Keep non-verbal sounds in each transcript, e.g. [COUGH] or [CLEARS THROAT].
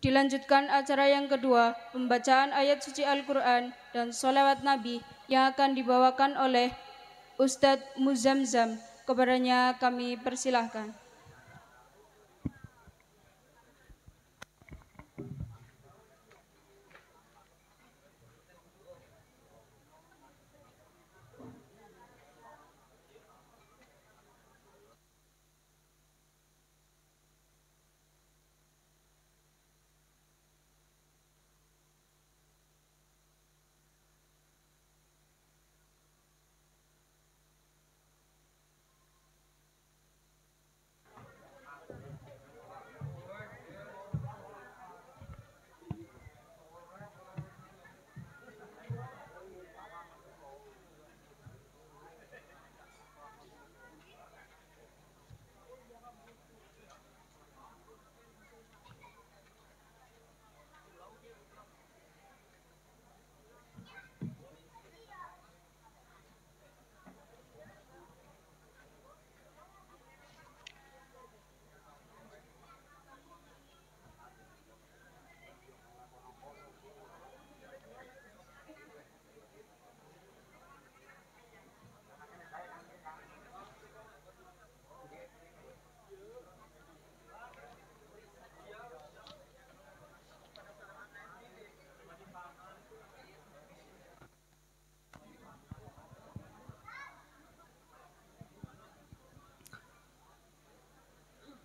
Dilanjutkan acara yang kedua, pembacaan ayat suci Al-Quran dan sholawat Nabi yang akan dibawakan oleh Ustadz Muzamzam. Kepadanya kami persilahkan.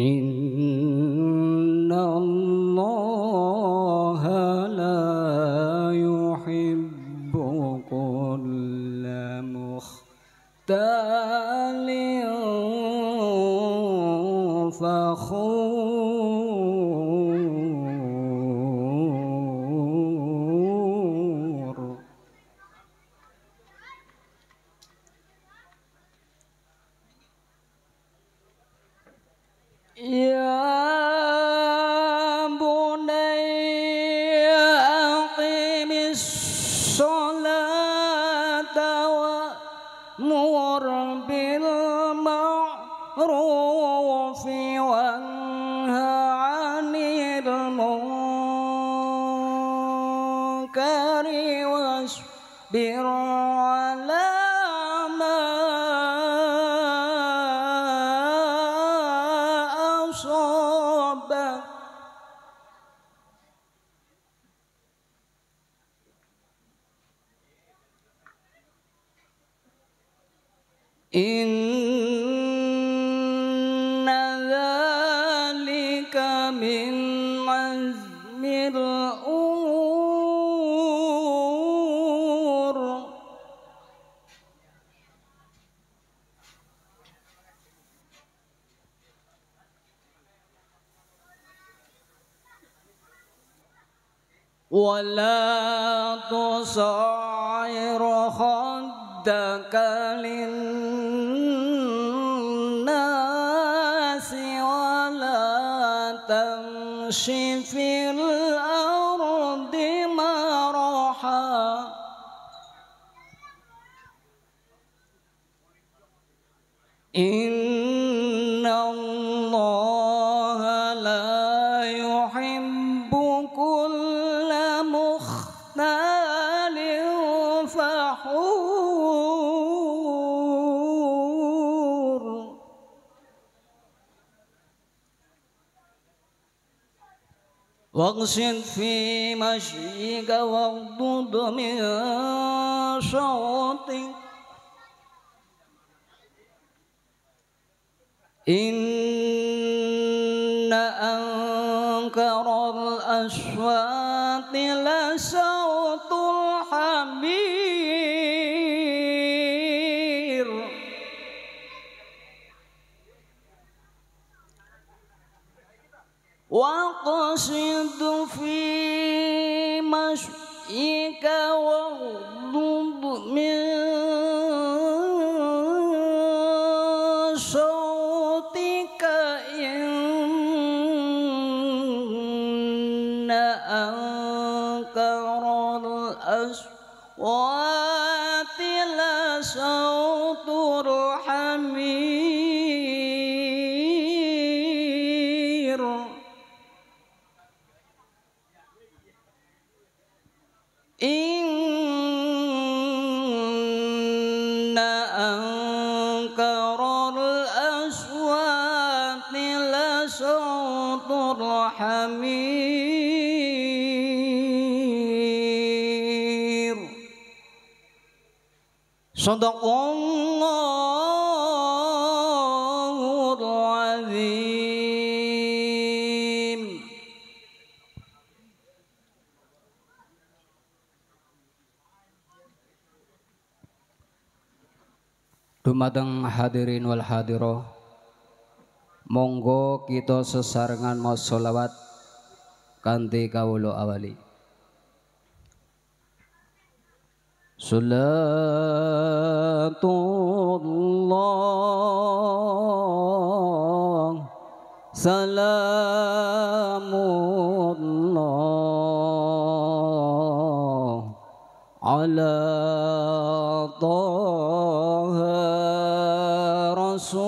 إن sinfim, mas diga ao Sadaqallahul azim. Dumateng hadirin wal hadirah. Monggo kita sesarengan maos selawat kanti kawula awali. صلاة الله سلام الله على طه رسول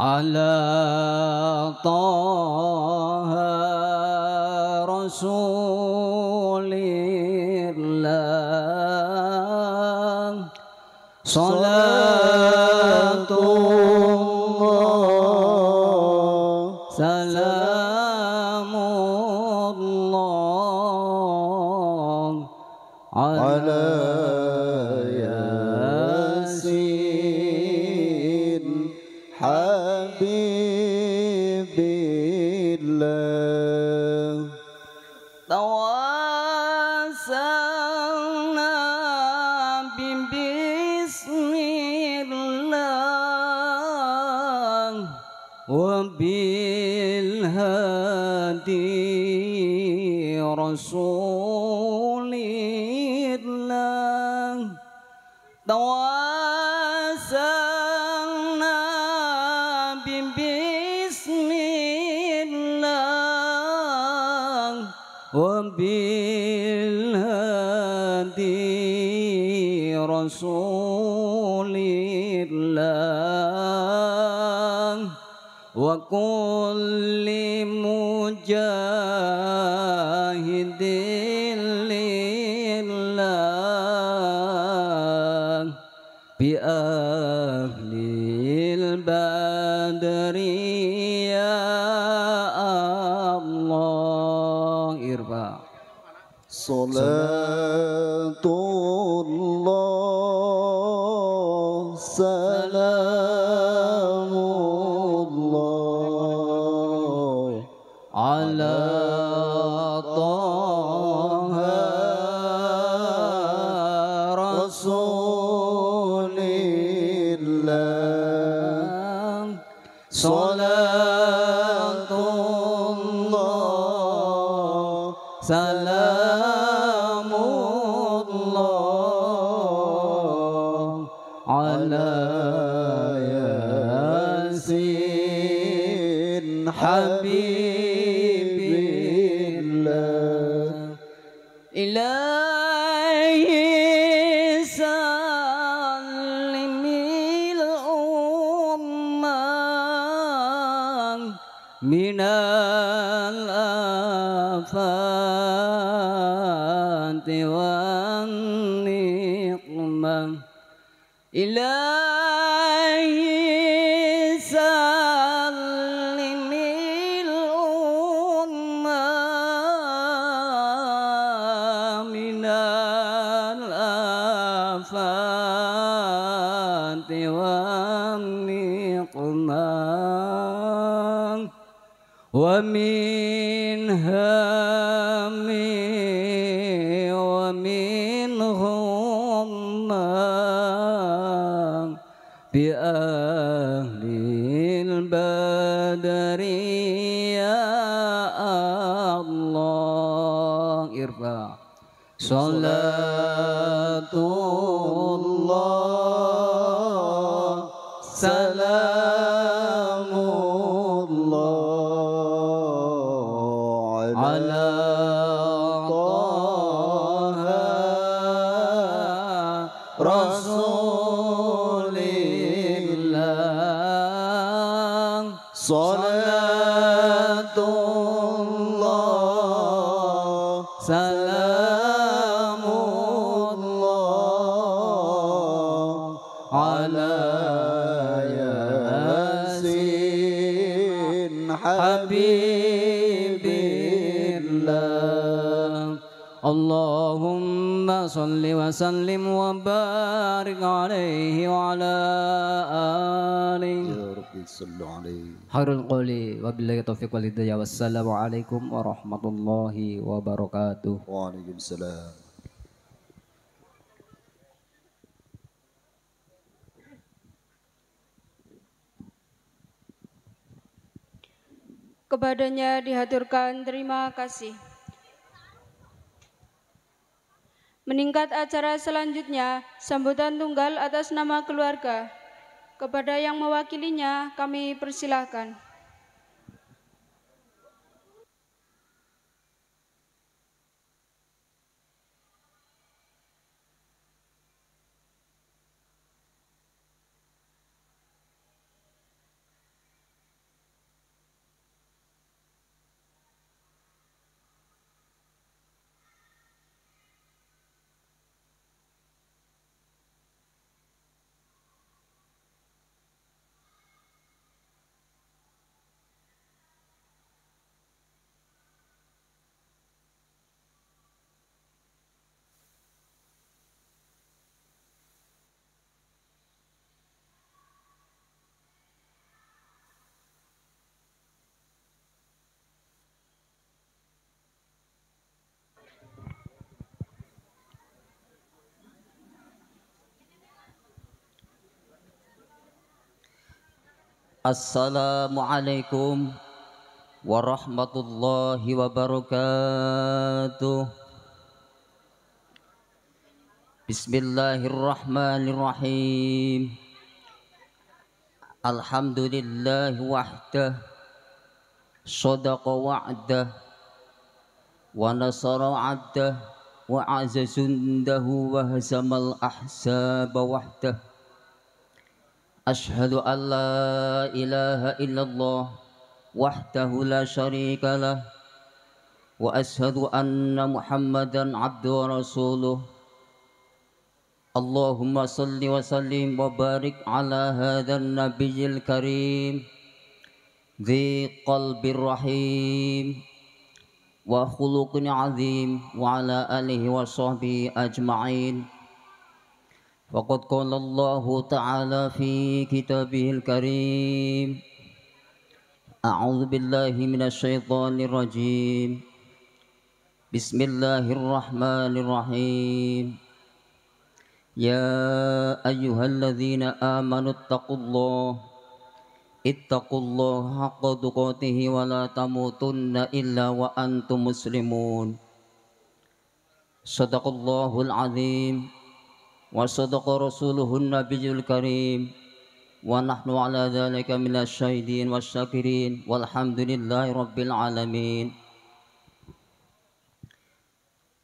على طه رسول rasulillah wa kulli mujahidin lillah bi ahli al-badri ya হাবি sol, وسلم وبارك عليه وعلى آله يا رب صل عليه خير القول وبالله التوفيق والسلام عليكم الله وبركاته وعليكم السلام Kepadanya dihaturkan terima kasih. Meningkat acara selanjutnya, sambutan tunggal atas nama keluarga. Kepada yang mewakilinya, kami persilahkan. Assalamualaikum warahmatullahi wabarakatuh Bismillahirrahmanirrahim Alhamdulillah wahdah Sadaqa wa'dah Wa nasara abdah Wa azasundahu wa hazamal ahzaba wahdah أشهد أن لا إله إلا الله وحده لا شريك له وأشهد أن محمدا عبده ورسوله اللهم صل وسلم وبارك على هذا النبي الكريم ذي قلب رحيم وخلق عظيم وعلى آله وصحبه أجمعين وقد قال الله تعالى في كتابه الكريم أعوذ بالله من الشيطان الرجيم بسم الله الرحمن الرحيم يا أيها الذين آمنوا اتقوا الله اتقوا الله حق تقاته ولا تموتن إلا وأنتم مسلمون صدق الله العظيم وصدق رسوله النبي الكريم ونحن على ذلك من الشاهدين والشاكرين والحمد لله رب العالمين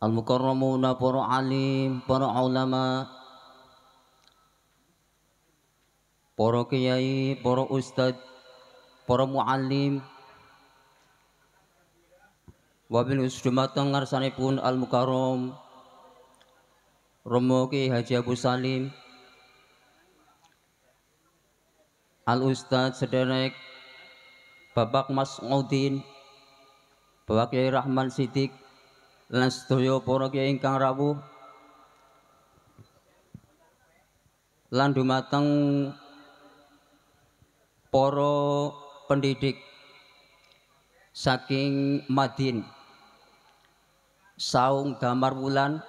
المكرمون بر عليم بر علماء بر كياي برو استاذ برو معلم وبالاسجمات تنغر المكرم Romo Ki Haji Abu Salim Al Ustadz Sederek Bapak Mas Ngudin Bapak Kiai Rahman Sidik lan sedaya Poro kiai ingkang Rabu, lan dumateng Poro pendidik saking Madin Saung Damar Wulan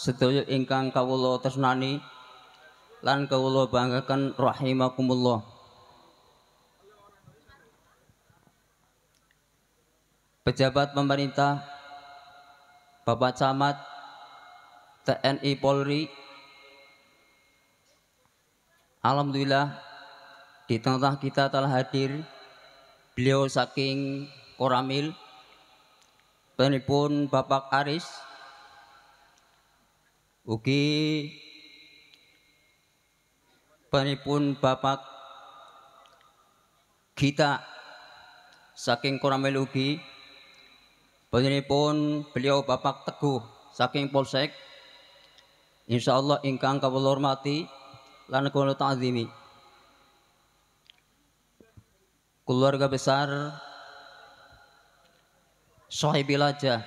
sedaya ingkang kawula tresnani lan kawula banggakan rahimakumullah pejabat pemerintah Bapak Camat TNI Polri Alhamdulillah di tengah kita telah hadir beliau saking Koramil penipun Bapak Aris Ugi panipun Bapak Gita saking Koramil ugi panipun beliau Bapak Teguh saking Polsek insyaallah ingkang kawula hormati lan kula ta'zimi keluarga besar Sohibilaja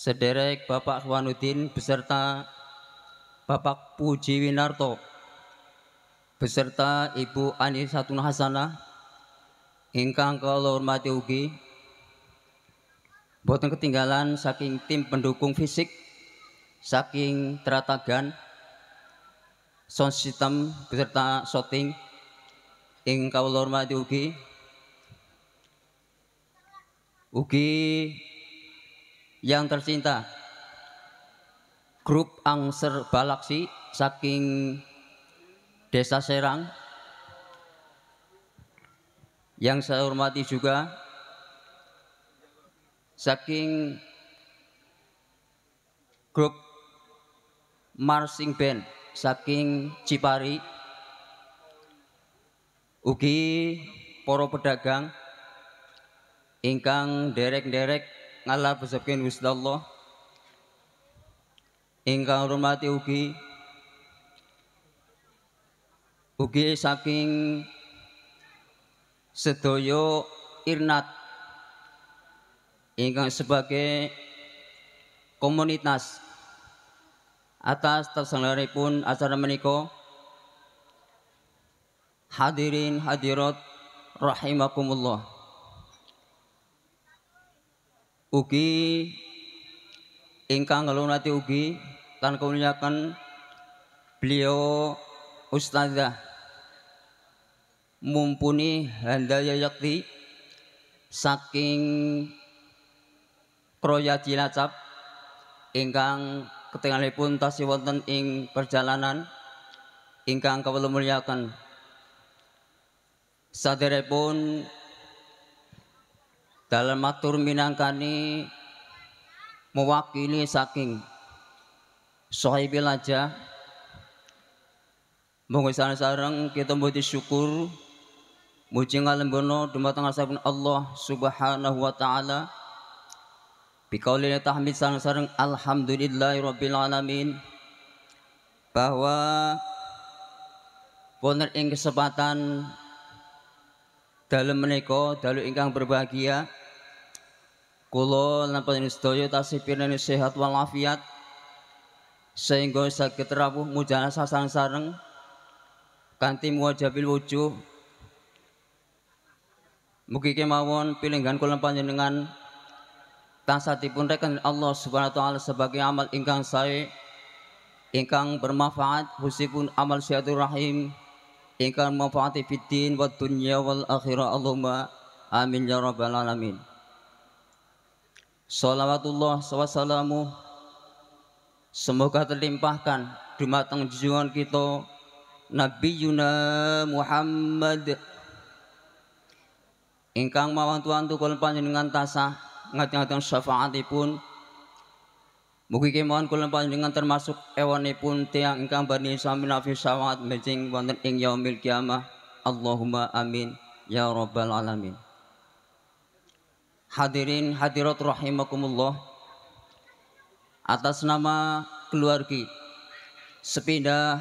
sederek Bapak Ikhwanuddin beserta Bapak Puji Winarto beserta Ibu Anisatun Hasanah ingkang kalau hormati ugi buatan ketinggalan saking tim pendukung fisik saking Tratagan sound system beserta shooting ingkang kalau hormati ugi ugi yang tercinta grup Angser Balaksi saking Desa Serang yang saya hormati juga saking grup marching band saking Cipari ugi Poro pedagang ingkang derek-derek ngalah pesepkin Allah ingkang hormati ugi ugi saking sedoyo irnat ingkang sebagai komunitas atas terselenggaripun acara meniko, hadirin hadirat rahimakumullah ugi ingkang ngelunati ugi dan kemuliakan beliau ustazah mumpuni handaya yakti saking kroya ingkang ketinggalipun tasih wonten ing perjalanan ingkang kawula muliakan sadherepun dalam matur minangkani mewakili saking sohibil aja monggo sarang kita mesti syukur muji ngalembono dumateng asabun Allah Subhanahu wa taala bikaulina tahmid alhamdulillahi rabbil alamin bahwa wonten ing kesempatan dalam menika dalu ingkang berbahagia Kulo setuju tak tasih pirnani sehat walafiat sehingga sakit rawuh mujana sasareng-sareng kanti muwajabil wujuh Mugi kemawon pilenggan kula panjenengan tansah tipun rekan Allah Subhanahu wa taala sebagai amal ingkang saya ingkang bermanfaat pun amal rahim ingkang manfaat fitin din wad dunya wal akhirah Allahumma amin ya rabbal alamin Salawatullah wassalamu Semoga terlimpahkan di matang junjungan kita Nabi Yuna Muhammad Ingkang mawang tuan tukul panjenengan tasa Ngat-ngateng syafaatipun Mugi kemauan panjang panjenengan termasuk ewanipun tiang ingkang bani sami nafis syafaat mejing wantan ing yaumil kiamah. Allahumma amin ya rabbal alamin. Hadirin hadirat rahimakumullah Atas nama keluarga Sepindah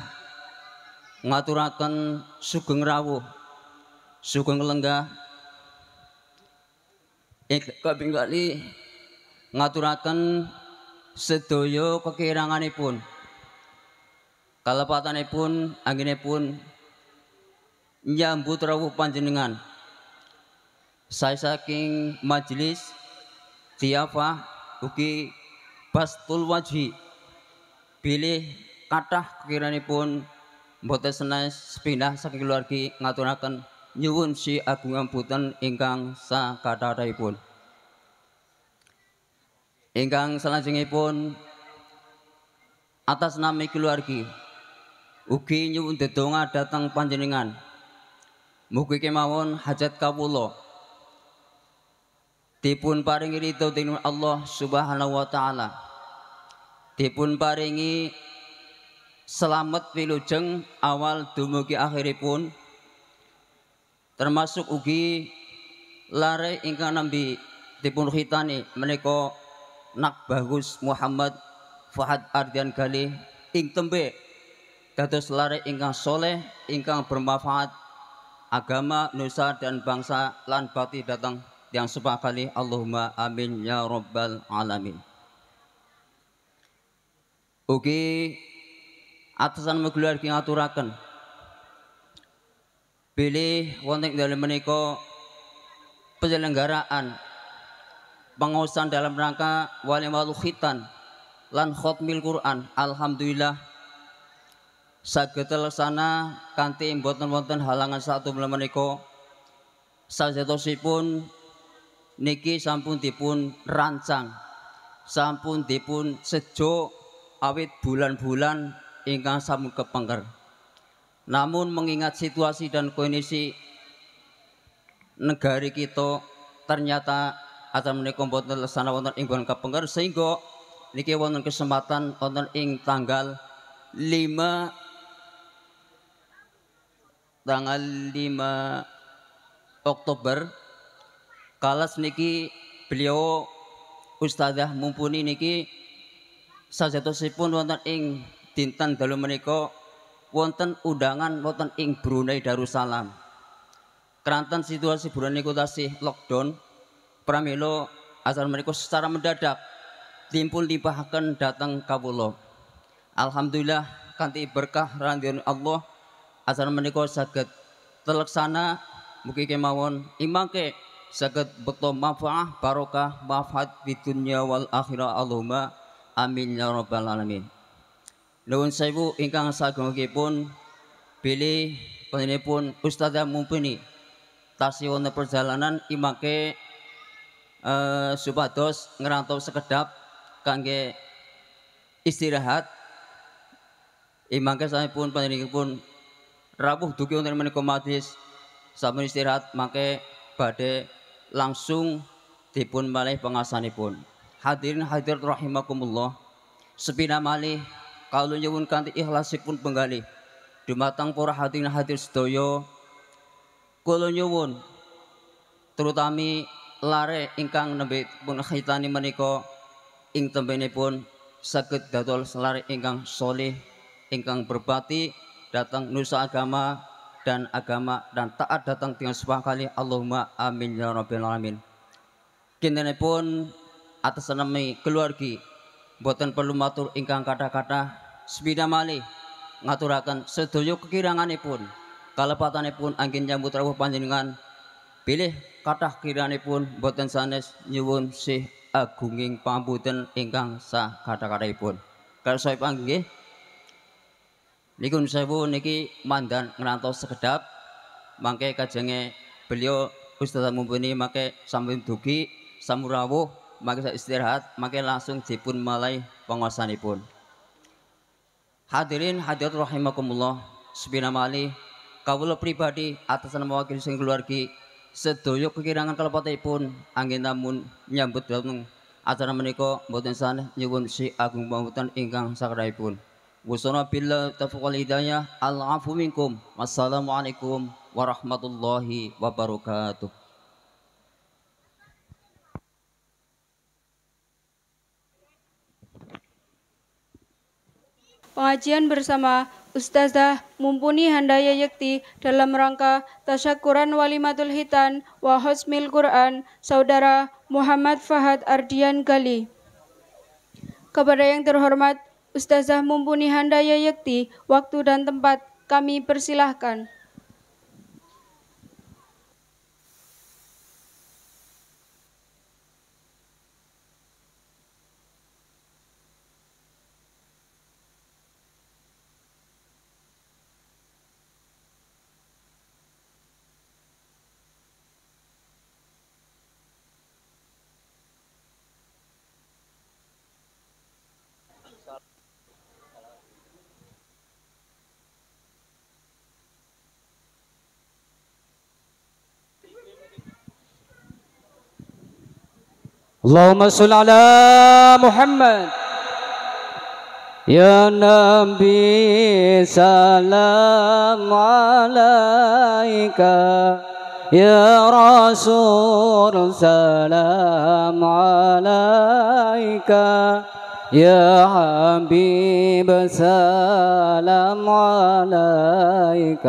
Ngaturakan Sugeng Rawuh Sugeng Lenggah Kabing Ngaturakan Sedoyo kekiranganipun Kalepatanipun Anginipun Nyambut rawuh panjenengan saya saking majelis tiafah ugi bastul waji pilih kathah kiranipun mboten senes sepindah saking keluarga ngaturaken nyuwun si agung amputan ingkang sakatahipun ingkang salajengipun atas nama keluarga ugi nyuwun dedonga datang panjenengan mugi kemawon hajat kawula Tipun paringi ridho dening Allah Subhanahu wa taala. Dipun paringi selamat wilujeng awal dumugi akhiripun termasuk ugi lare ingkang nambi Tipun khitani meneko Nak Bagus Muhammad Fahad Ardian Gali ing tembe dados lare ingkang soleh ingkang bermanfaat agama nusa dan bangsa lan bakti datang yang sepuluh kali Allahumma amin ya rabbal alamin. Ugi atasan megelar ki aturakan pilih wonten dalam meniko penyelenggaraan pengawasan dalam rangka wali walu khitan lan khotmil Quran. Alhamdulillah saya sana kanti mboten wonten halangan satu menika sajatosipun niki sampun dipun rancang sampun dipun sejo awit bulan-bulan ingkang sampun kepengker namun mengingat situasi dan kondisi negari kita ternyata akan menika mboten lesana wonten ing bulan kepengker sehingga niki wonten kesempatan wonten ing tanggal 5 tanggal 5 Oktober Kalas niki beliau ustazah mumpuni niki pun wonten ing dinten dalu menika wonten undangan wonten ing Brunei Darussalam. Keranten situasi Brunei niku tasih lockdown pramila asal mereka secara mendadak timpul dibahkan datang kabulo. Alhamdulillah kanti berkah rahmat Allah asal mereka sakit terlaksana mugi kemawon imangke sakit betul mafah barokah mafat di wal akhirah Allahumma amin ya rabbal alamin nuwun saibu ingkang pun pilih bilih pun yang Mumpuni tasih perjalanan imake eh, subatos ngerantau sekedap kangge istirahat imake saya pun panjenenganipun pun dugi wonten untuk menikmati sabun istirahat mangke bade. langsung dipun malih pun hadirin hadirat rahimakumullah sepina malih kalau nyewun kanti ikhlasipun penggalih dumatang pura hadirin hadir sedoyo kalau nyewun terutami lare ingkang nebit pun khaitani meniko ing tembene pun sakit dadol selare ingkang solih ingkang berbati datang nusa agama dan agama dan taat datang tiang sebuah kali Allahumma amin ya rabbil alamin kini pun atas nama keluarga buatan perlu matur ingkang kata-kata sebidah mali ngaturakan sedoyo ini pun angin nyambut rawuh panjenengan pilih kata kathah pun buatan sanes nyewun sih agunging pambutan ingkang sah kata kata pun. kalau saya panggil. niku sewu niki mandan ngerantau sekedap mangke kajenge beliau Ustaz Mumpuni mangke sambil dugi samurawuh mangke istirahat mangke langsung dipun mulai penguasanipun hadirin hadirat rahimakumullah sepina malih, kawula pribadi atas nama wakil sing keluarga sedoyo kekirangan kelepotipun angin namun nyambut dalam acara menikah buatan sana nyewun si agung bangutan ingkang sakraipun pun Busana billah tafaqal hidayah. Al-afu minkum. Wassalamualaikum warahmatullahi wabarakatuh. Pengajian bersama Ustazah Mumpuni Handaya Yakti dalam rangka Tasyakuran Walimatul Hitan wa Hosmil Quran Saudara Muhammad Fahad Ardian Gali. Kepada yang terhormat Ustazah Mumpuni Handaya Yakti, waktu dan tempat kami persilahkan. اللهم صل على محمد يا نبي سلام عليك يا رسول سلام عليك يا حبيب سلام عليك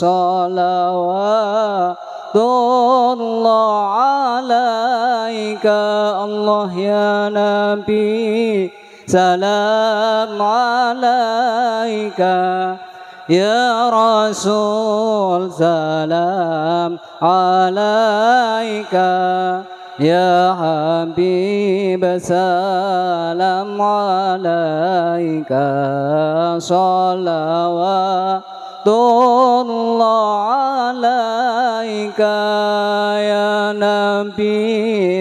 صلوات الله عليك عليك الله يا نبي سلام عليك يا رسول سلام عليك يا حبيب سلام عليك صلوات الله عليك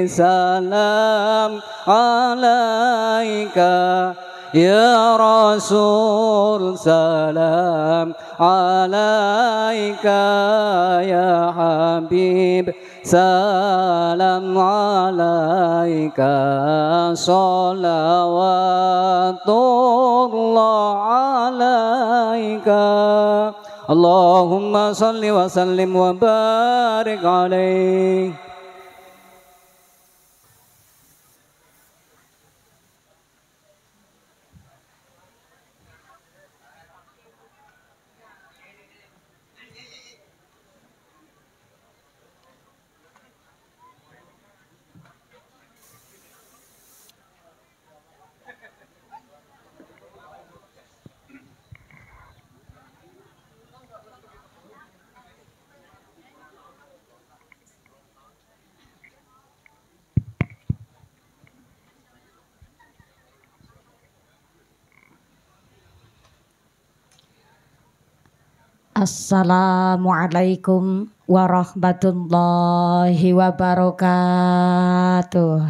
salam alaika Ya Rasul salam alaika ya Habib salam alaika salawatullah alaika Allahumma salli wa sallim wa barik alaihi Assalamualaikum warahmatullahi wabarakatuh.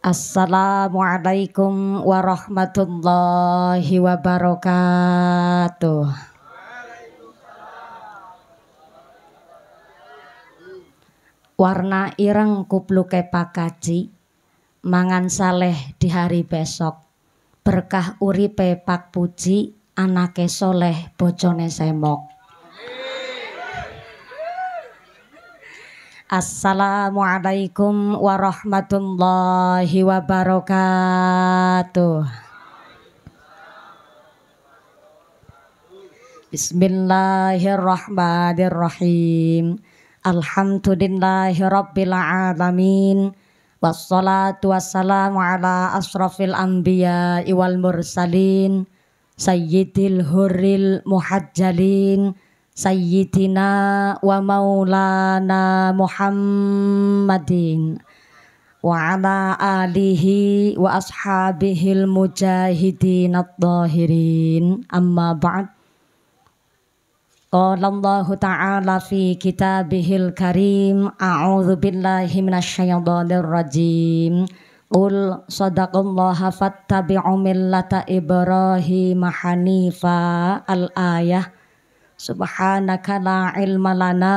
Assalamualaikum warahmatullahi wabarakatuh. Warna ireng kupluke pakaci mangan saleh di hari besok berkah uripe pak puji anake soleh bojone semok Assalamualaikum warahmatullahi wabarakatuh Bismillahirrahmanirrahim Alhamdulillahi rabbil alamin wassalatu wassalamu ala asrafil anbiya iwal mursalin sayyidil huril muhajjalin sayyidina wa maulana muhammadin wa ala alihi wa ashabihil mujahidin at-tahirin amma ba'd Qala Allah Ta'ala fi kitabihil karim A'udhu billahi minasyaitanir rajim Qul sadaqallaha fattabi'u millata Ibrahim hanifa al-ayah Subhanaka la ilma lana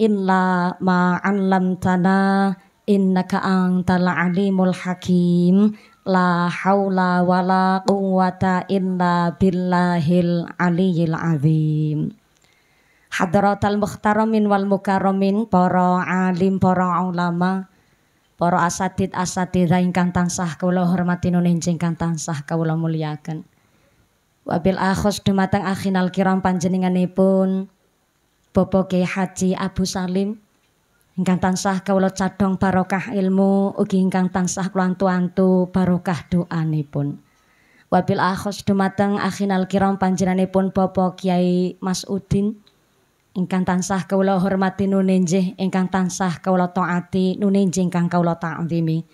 illa ma'allamtana innaka antal alimul hakim La haula wa la quwwata illa billahil aliyil azim hadratal mukhtaramin wal mukarramin para alim para ulama para asatid asatidah ingkang tansah kula hormati nun kang tansah kula mulyakaken wabil akhos dumateng akhinal kiram panjenenganipun Bapak Kyai Haji Abu Salim ingkang tansah kawula cadhong barokah ilmu ugi ingkang tansah kula antu-antu barokah doanipun wabil akhos dumateng akhinal kiram panjenenganipun Bapak kiai Mas Udin ingkang tansah kawula hormati nunenjih ingkang tansah kawula taati nunenjih ingkang kawula ta'zimi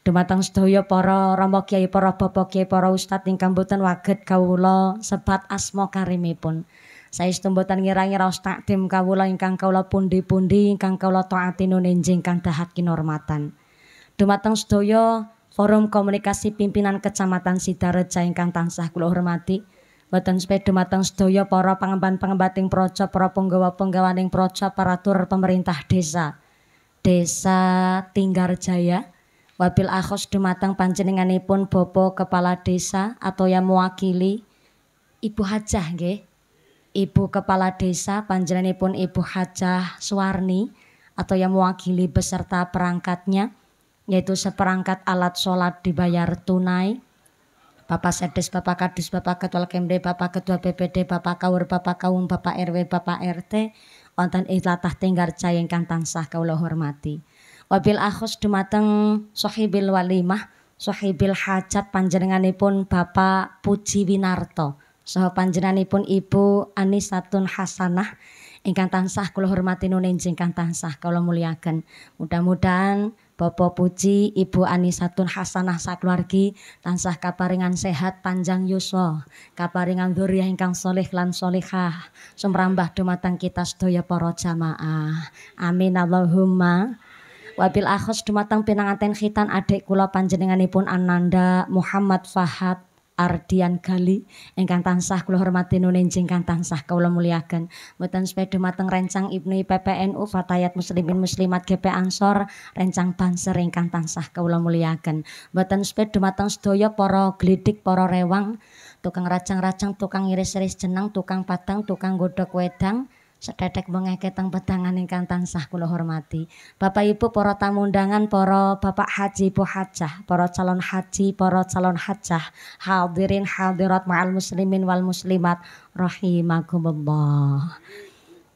dumateng sedaya para rama kiai para bapak kiai para ustad ingkang boten waget kawula sebat asma karimipun saestu ngira ngirangi ustad takdim kawula ingkang kawula pundi-pundi ingkang kawula taati nunenjih ingkang dahat kinormatan dumateng sedaya forum komunikasi pimpinan kecamatan Sidareja ingkang tansah kula hormati Boten sepeda matang sedaya para pengemban-pengemban pangembating projo, para penggawa-penggawaning projo, para tur pemerintah desa. Desa Jaya. wabil akhos dumateng panjenenganipun Bapak Kepala Desa atau yang mewakili Ibu Hajah nggih. Ibu Kepala Desa panjenenganipun Ibu Hajah Suwarni atau yang mewakili beserta perangkatnya yaitu seperangkat alat sholat dibayar tunai, Bapak Sedes, Bapak Kadis, Bapak Ketua Kemde, Bapak Ketua BPD, Bapak Kawur, Bapak Kaum, Bapak RW, Bapak RT, wonten ing tlatah Tenggarjaya ingkang tansah Kaulah hormati. Wabil akhus dumateng sohibil walimah, sohibil hajat panjenenganipun Bapak Puji Winarto, soho panjenenganipun Ibu Anisatun Hasanah ingkang tansah kula hormati nunenjing ingkang tansah kula mulyaken. Mudah-mudahan Bapak Puji, Ibu Anisatun Hasanah Sakluargi, tansah kaparingan sehat panjang yuswa, kaparingan durya ingkang soleh lan solehah, sumrambah dumatang kita sedaya para jamaah. Amin Allahumma. Wabil akhos Dumatang pinanganten khitan adik kula panjenenganipun Ananda Muhammad Fahad Ardian Gali ingkang tansah kula hormati nunenjing kang tansah kula muliakan. mboten sepeda mateng rencang Ibnu PPNU Fatayat Muslimin Muslimat GP Ansor rencang Banser ingkang tansah kula muliakan. mboten sepeda mateng sedaya para glidik para rewang tukang racang-racang, tukang iris-iris jeneng tukang patang, tukang godhok wedang Sedhedhek mengake teng petangan ingkang tansah kula hormati. Bapak Ibu para tamu undangan, para Bapak Haji Bu Hajah, para calon haji, para calon hajah, hadirin hadirat ma'al muslimin wal muslimat rahimakumullah.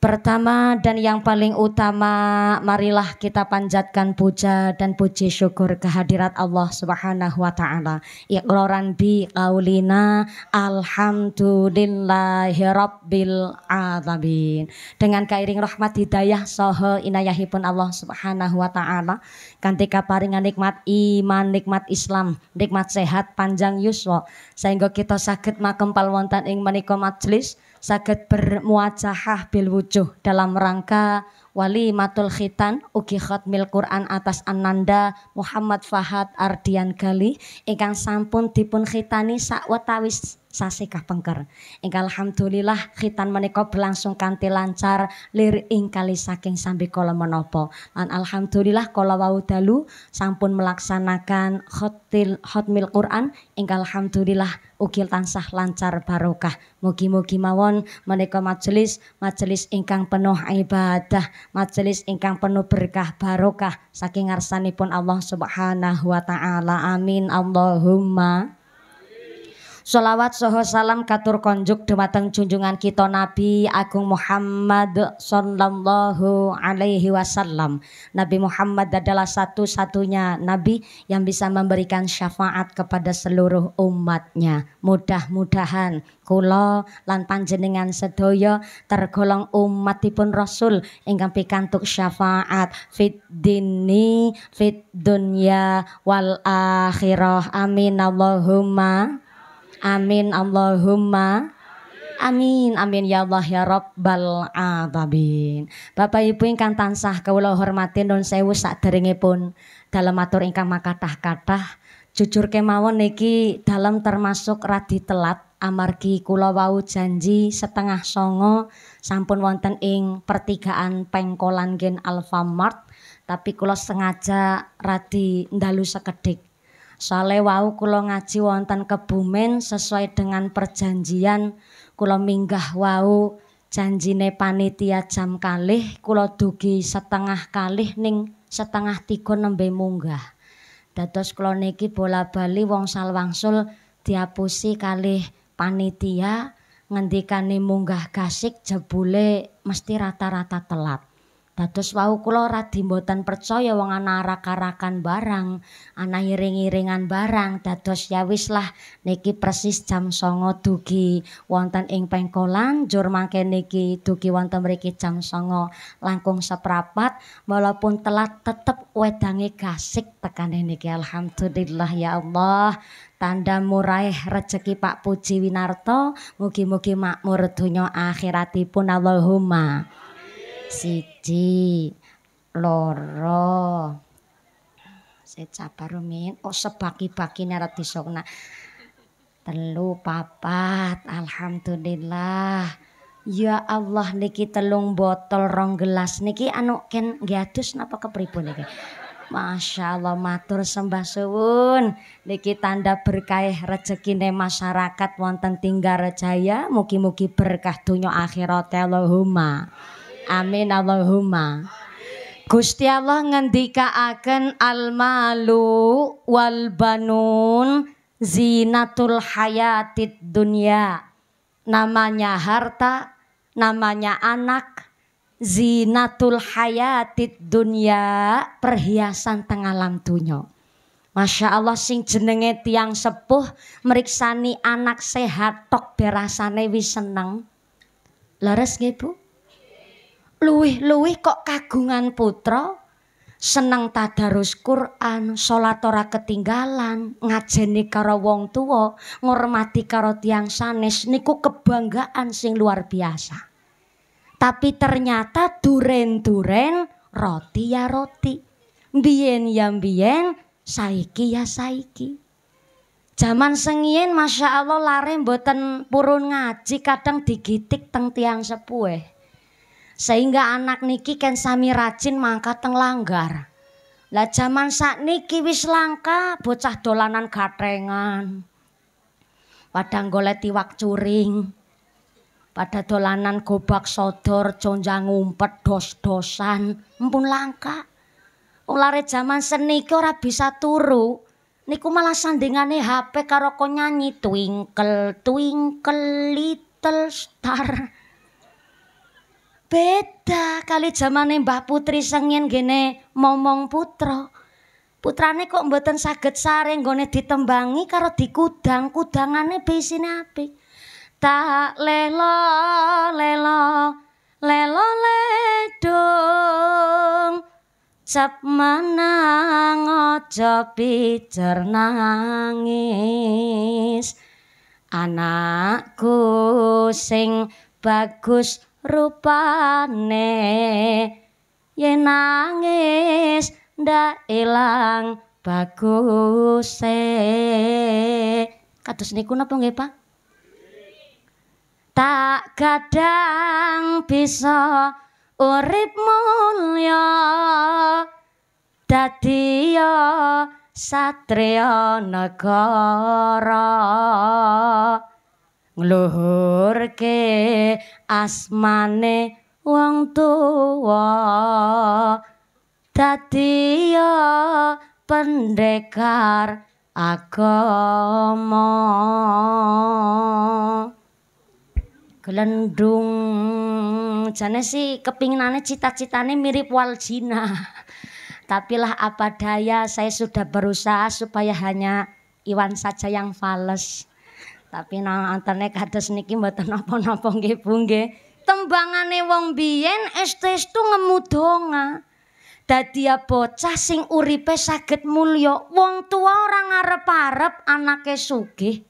Pertama dan yang paling utama, marilah kita panjatkan puja dan puji syukur kehadirat Allah Subhanahu wa taala. Iqraran bi qaulina alhamdulillahi rabbil alamin. Dengan kairing rahmat hidayah saha inayahipun Allah Subhanahu wa taala, kantika paringan nikmat iman, nikmat Islam, nikmat sehat panjang yuswa sehingga kita sakit makempal wonten ing menika majelis sakit bermuacahah bil wujuh dalam rangka wali matul khitan ugi khatmil Quran atas Ananda Muhammad Fahad Ardian Gali ingkang sampun dipun khitani sak wetawis sasi kapengker. Ingkang alhamdulillah khitan menika berlangsung kanti lancar lir ing kali saking sambi kolom menopo. Lan alhamdulillah kolom wau dalu sampun melaksanakan khotil khotmil Quran ingkang alhamdulillah ugi tansah lancar barokah. Mugi-mugi mawon menika majelis majelis ingkang penuh ibadah majelis ingkang penuh berkah barokah saking ngarsanipun Allah Subhanahu wa taala. Amin. Allahumma Salawat soho salam katur konjuk dumateng junjungan kita Nabi Agung Muhammad sallallahu alaihi wasallam. Nabi Muhammad adalah satu-satunya nabi yang bisa memberikan syafaat kepada seluruh umatnya. Mudah-mudahan kula lan panjenengan sedoyo tergolong umatipun Rasul ingkang pikantuk syafaat fit dini fit dunya wal akhirah. Amin Allahumma Amin Allahumma. Amin, amin ya Allah ya Rabbal Alamin. Bapak Ibu ingkang tansah kawula hormati nun sewu pun dalam atur ingkang makatah katah. jujur kemawon niki dalam termasuk radi telat amargi kula wau janji setengah songo sampun wonten ing pertigaan pengkolan gen Alfamart tapi kula sengaja radi ndalu sekedik. Soale wau kula ngaji wonten kebumen sesuai dengan perjanjian kula minggah wau janjine panitia jam kalih kula dugi setengah kalih ning setengah tiga nembe munggah. Dados kula niki bola-bali wong salwangsul diapusi kalih panitia ngendikane munggah gasik jebule mesti rata-rata telat. Dados wau kula radi mboten percaya wong ana arak-arakan barang, ana iring-iringan barang. Dados ya wis lah niki persis jam songo dugi wonten ing pengkolan, jur mangke niki dugi wonten mriki jam songo langkung seprapat, walaupun telat tetep wedange gasik tekan niki alhamdulillah ya Allah. Tanda muraih rejeki Pak Puji Winarto, mugi-mugi makmur dunya akhiratipun Allahumma. siji loro secabar rumit. oh sebagi-bagi neret disokna telu papat alhamdulillah ya Allah niki telung botol rong gelas niki anu ken giatus, napa kepripun niki Masya Allah matur sembah suwun niki tanda berkah nih masyarakat wonten tinggal jaya mugi-mugi berkah dunia akhirat Allahumma Amin Allahumma. Gusti Allah ngendika Al-Malu wal banun zinatul hayatid dunia, Namanya harta, namanya anak, zinatul hayatid dunia perhiasan tengah lam dunia Masya Allah sing jenenge tiang sepuh meriksani anak sehat tok berasane wis seneng. Leres nggih Bu? luwih-luwih kok kagungan putra seneng tadarus Quran, salat ora ketinggalan, ngajeni karo wong ngormati karo tiang sanes niku kebanggaan sing luar biasa. Tapi ternyata duren-duren roti ya roti. Mbiyen ya mbiyen, saiki ya saiki. Zaman sengien Masya Allah lari mboten purun ngaji kadang digitik teng tiang sepuh sehingga anak niki kan sami rajin mangkat teng langgar. Lah jaman sak niki wis langka bocah dolanan gatrengan. Padang golek tiwak curing. Pada dolanan gobak sodor, conjang ngumpet, dos-dosan, mpun langka. Ulare jaman seniki ora bisa turu. Niku malah sandingane HP karo nyanyi twinkle, twinkle, little star. beda kali zamane Mbah Putri sengen gene momong putra. Putrane kok mboten saged sare nggone ditembangi karo dikudang, kudangane beisine apik. Tak lelo lelo lelo ledong. ...cap manang aja pijer Anakku sing bagus rupane yen nangis ndak ilang bagus e kados niku napa nggih Pak tak kadang bisa urip mulya dadi yo satriya negara ke asmane wong tadi dadi ya pendekar agama Gelendung jane si kepinginane cita-citane mirip tapi lah apa daya saya sudah berusaha supaya hanya Iwan saja yang fales Tapi nang antene kados niki mboten napa-napa nggih Bu nggih. Tembangane wong biyen estestu ngemudonga. Dadi ya bocah sing uripe saged mulya, wong tua ora ngarep-arep anake sugih.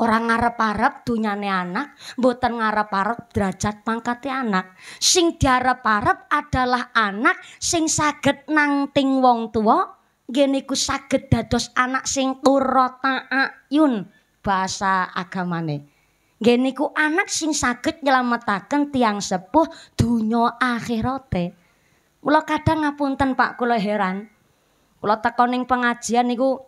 Ora ngarep-arep dunyane anak, mboten ngarep-arep derajat pangkate anak. Sing diarep-arep adalah anak sing saged nangting wong tua, ngene iku saged dados anak sing qurrata ayun. bahasa agamane. Geniku anak sing sakit nyelametaken tiang sepuh dunya akhirate. Mula kadang ngapunten Pak kula heran. Kula teko ning pengajian niku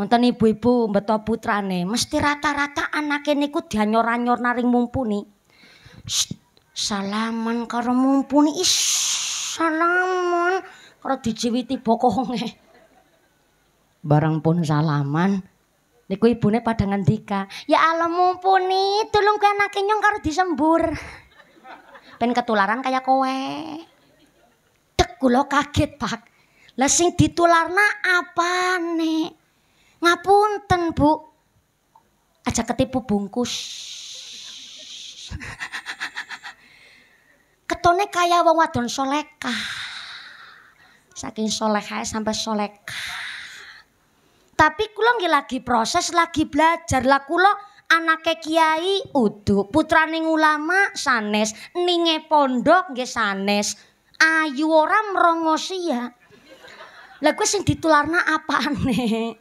wonten ibu-ibu mbeta putrane, mesti rata-rata anake niku dianyor-anyor naring mumpuni. Salaman karo mumpuni. Ish, salaman karo dijiwiti bokonge. [LAUGHS] Barang pun Salaman. Niku ibune padha ngendika, "Ya Allah mumpuni, tulung kowe anake karo disembur." Pen [LAUGHS] ketularan kaya kowe. Dek kula kaget, Pak. Lah sing ditularna apa, Nek? Ngapunten, Bu. Aja ketipu bungkus. [LAUGHS] Ketone kaya wong wadon solekah. Saking solekah sampai soleka Tapi kula nggih lagi proses, lagi belajar. Lah anak anake kiai udu, putrane ulama sanes, ninge pondok nggih sanes. Ayu orang mrongosi ya. Lah kuwi sing ditularna aneh?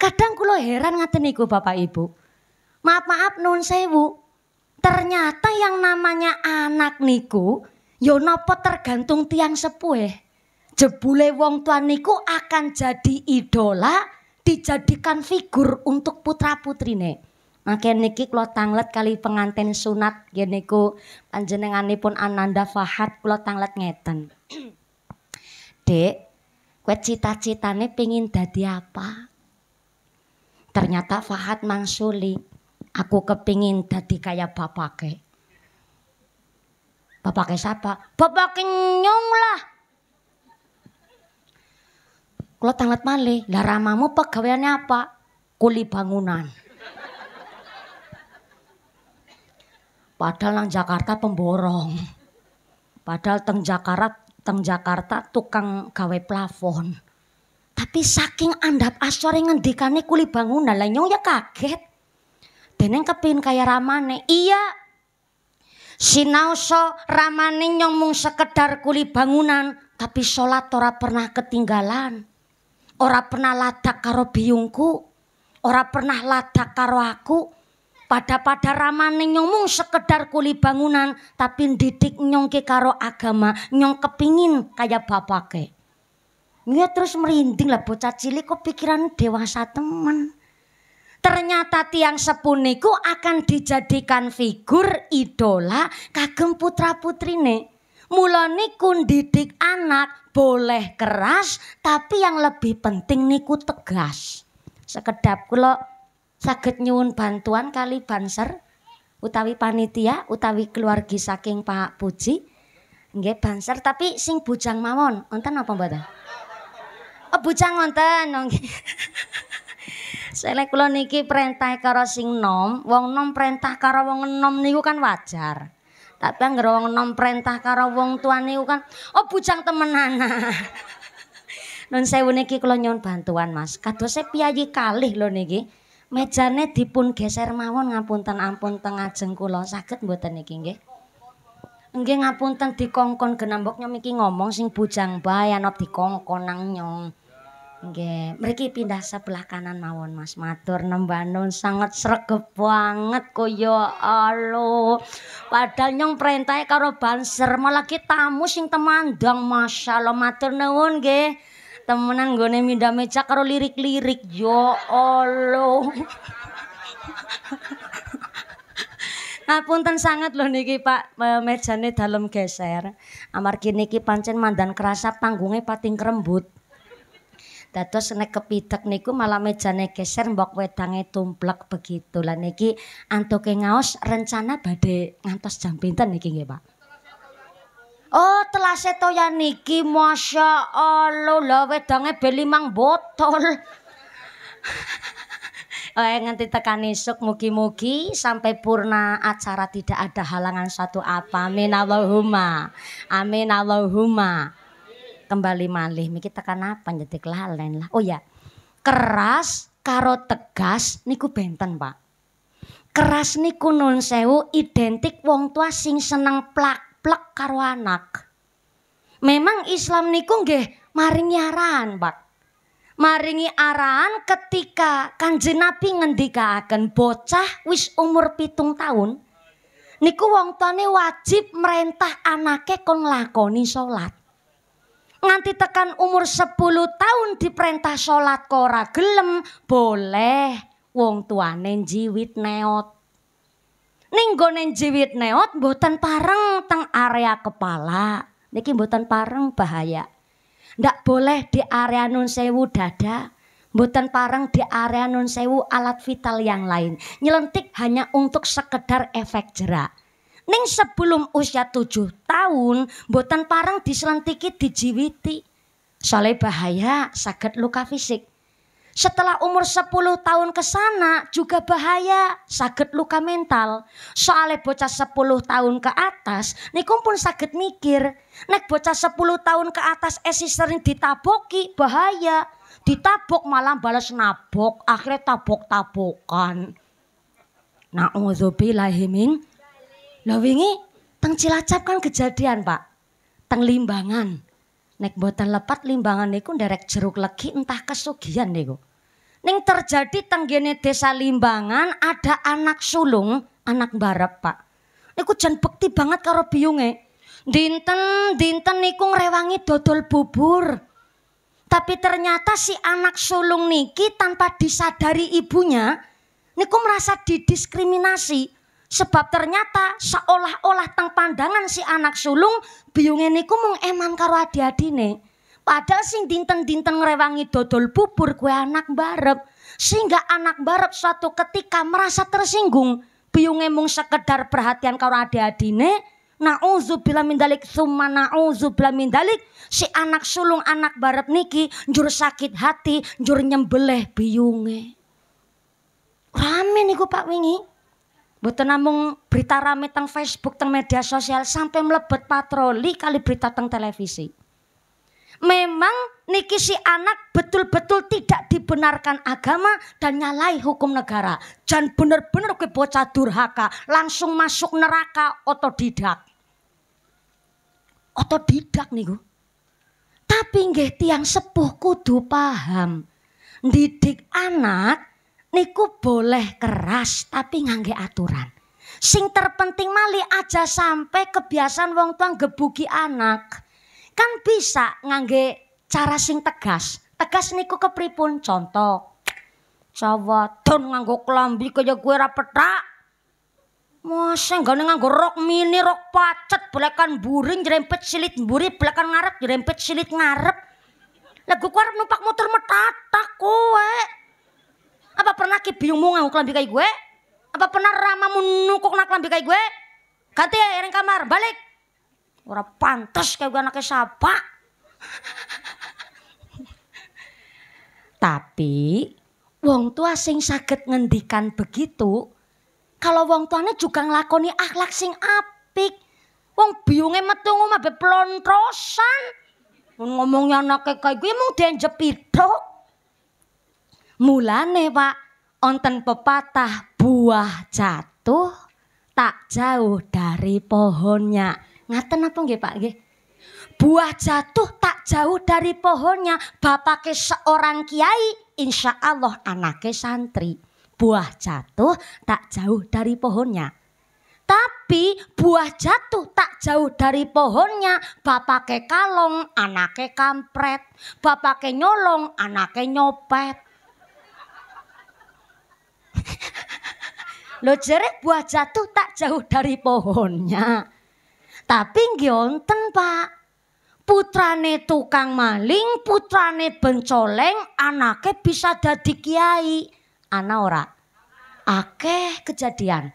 Kadang kulo heran ngaten niku Bapak Ibu. Maaf maaf nun sewu. Ternyata yang namanya anak niku yonopot ya tergantung tiang sepuh. Jebule wong tuan niku akan jadi idola dijadikan figur untuk putra putrine. Maka nah, niki kalau tanglet kali pengantin sunat nggih niku pun Ananda Fahad kalau tanglet ngeten. [CLEARS THROAT] Dek, kue cita-citane pengin dadi apa? Ternyata Fahad mangsuli, aku kepingin dadi ke bapak Bapake siapa? Bapake nyong lah. Kalau tanglet malih, lah ramamu pegawaiannya apa? Kuli bangunan. Padahal nang Jakarta pemborong. Padahal teng Jakarta teng Jakarta tukang gawe plafon. Tapi saking andap asore ngendikane kuli bangunan lah nyong ya kaget. Deneng kepin kaya ramane. Iya, Sinauso ramane nyong mung sekedar kuli bangunan, tapi sholat ora pernah ketinggalan ora pernah ladak karo biungku ora pernah ladak karo aku. Pada-pada ramane nyong sekedar kuli bangunan, tapi didik nyongke karo agama, nyong kepingin kayak bapake. Iya terus merinding lah bocah cilik kok pikiran dewasa teman. Ternyata tiang sepuniku akan dijadikan figur idola kagem putra putrine. Mula niku didik anak boleh keras tapi yang lebih penting niku tegas. Sekedap kula saged nyuwun bantuan kali banser utawi panitia utawi keluarga saking Pak Puji. Nggih banser tapi sing bujang mawon wonten apa mboten? Oh, bujang wonten oh, nggih. [LAUGHS] Sele kula niki perintah karo sing nom, wong nom perintah karo wong enom niku kan wajar. tapi anggere wong nom perintah karo wong tuane kan oh bujang temenan [LAUGHS] nun sewu niki kula nyuwun bantuan Mas kadose piyayi kalih lho niki mejane dipun geser mawon ngapunten ampun teng ajeng kula saged mboten niki nggih nggih ngapunten dikongkon genambok nyom iki ngomong sing bujang bae anop dikongkon nang nyong Nggih, mereka pindah sebelah kanan mawon Mas Matur nembanun sangat sregep banget koyo alo. Padahal nyong perintah karo banser malah ki tamu sing temandang masyaallah matur nuwun nggih. Temenan nggone mindah meja karo lirik-lirik yo alo. [LAUGHS] Ngapunten sangat loh niki Pak mejane dalam geser. Amargi niki pancen mandan kerasa panggungnya pating kerembut. Dados nek kepithek niku malah mejane geser mbok wedange tumplek begitu. Lah niki antuke ngaos rencana badhe ngantos jam pinten niki nggih, Pak? Oh, telah ya niki Masya Allah, wedangnya beli mang botol. [LAUGHS] eh nganti tekan esuk mugi-mugi sampai purna acara tidak ada halangan satu apa. Amin Allahumma. Amin Allahumma kembali malih miki tekan apa jadi kelalen lah. Oh ya. Keras karo tegas niku benten, Pak. Keras niku nun sewu identik wong tua sing seneng plak plak karo anak. Memang Islam niku nggih maringi arahan, Pak. Maringi arahan ketika Kanjeng Nabi ngendikaaken bocah wis umur pitung tahun niku wong tuane wajib merintah anake kon lakoni salat nganti tekan umur 10 tahun diperintah sholat sholat gelem, boleh wong tuane jiwit neot. Ning jiwit neot buatan pareng teng area kepala. Niki buatan pareng bahaya. Ndak boleh di area nun sewu dada. buatan pareng di area nun sewu alat vital yang lain. Nyelentik hanya untuk sekedar efek jerak. Neng sebelum usia tujuh tahun, buatan parang diselentiki dijiwiti. Soalnya bahaya, sakit luka fisik. Setelah umur 10 tahun ke sana juga bahaya, sakit luka mental. Soalnya bocah 10 tahun ke atas, nih pun sakit mikir. Nek bocah 10 tahun ke atas esi sering ditaboki, bahaya. Ditabok malam balas nabok, akhirnya tabok-tabokan. bilahimin. Lah wingi teng Cilacap kan kejadian, Pak. Teng Limbangan. Nek boten lepat Limbangan niku nderek jeruk legi entah kesugihan niku. neng terjadi tenggene desa Limbangan ada anak sulung, anak barep, Pak. Niku jan bekti banget karo biunge, Dinten dinten niku ngrewangi dodol bubur. Tapi ternyata si anak sulung niki tanpa disadari ibunya niku merasa didiskriminasi. Sebab ternyata seolah-olah teng pandangan si anak sulung biunge niku mung eman karo adi-adine. Padahal sing dinten-dinten ngrewangi dodol bubur kue anak barep. Sehingga anak barep suatu ketika merasa tersinggung. Biunge mung sekedar perhatian karo adi-adine. Nauzubillah bila mindalik summa na'udzu bila mindalik Si anak sulung anak barep niki jurus sakit hati, jur nyembeleh biunge. Rame niku Pak wingi. Mboten namung berita rame teng Facebook, teng media sosial sampai melebet patroli kali berita teng televisi. Memang niki si anak betul-betul tidak dibenarkan agama dan nyalai hukum negara. Jan bener-bener ke bocah durhaka, langsung masuk neraka otodidak. Otodidak nih Tapi nggih tiang sepuh kudu paham. Didik anak niku boleh keras tapi ngangge aturan. Sing terpenting mali aja sampai kebiasaan wong tua gebuki anak. Kan bisa ngangge cara sing tegas. Tegas niku kepripun contoh. coba don nganggo kelambi kaya gue ra Masa enggak nganggo rok mini, rok pacet, belakang buring jerempet silit buri belakang ngarep jerempet silit ngarep. Lagu gue numpak motor metatak kowe. Apa pernah ki biungmu nganggo klambi kaya gue? Apa pernah ramamu nukuk nak klambi kaya gue? Ganti ya ereng kamar, balik. Ora pantas kayak gue anaknya siapa. Tapi wong tua sing saged ngendikan begitu, kalau wong tuane juga nglakoni akhlak sing apik. Wong biyunge metu ngombe plontrosan. Ngomongnya anake gue, gue mung jepit pidhok. Mulane Pak, onten pepatah buah jatuh tak jauh dari pohonnya. Ngaten apa nggih Pak nggih? Buah jatuh tak jauh dari pohonnya. ke seorang kiai, insya Allah anaknya santri. Buah jatuh tak jauh dari pohonnya. Tapi buah jatuh tak jauh dari pohonnya. ke kalong, ke kampret. ke nyolong, ke nyopet. Lo jerih buah jatuh tak jauh dari pohonnya. Tapi nggih Pak. Putrane tukang maling, putrane bencoleng, anaknya bisa jadi kiai. Ana ora? Akeh kejadian.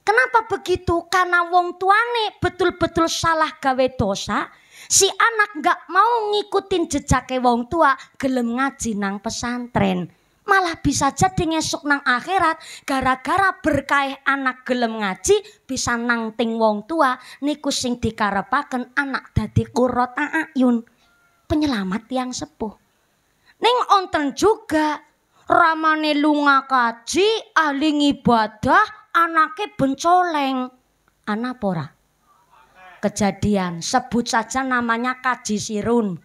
Kenapa begitu? Karena wong tuane betul-betul salah gawe dosa. Si anak nggak mau ngikutin jejaknya wong tua, gelem ngaji nang pesantren malah bisa jadi ngesuk nang akhirat gara-gara berkah anak gelem ngaji bisa nang ting wong tua niku sing dikarepaken anak dadi kurot ayun ah, ah, penyelamat yang sepuh ning onten juga ramane lunga kaji ahli ibadah anake bencoleng anak pora kejadian sebut saja namanya kaji sirun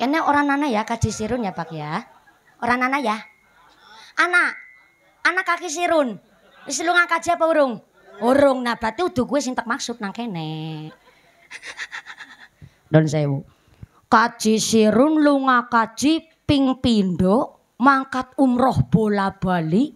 ini orang nana ya kaji sirun ya pak ya Orang anak ya? Anak. Anak kaki sirun. Wis lu ngangkat apa urung? Urung. Nah, berarti udah gue sing tak maksud nang kene. [LAUGHS] Don sewu. Kaji sirun lunga kaji ping pindo mangkat umroh bola bali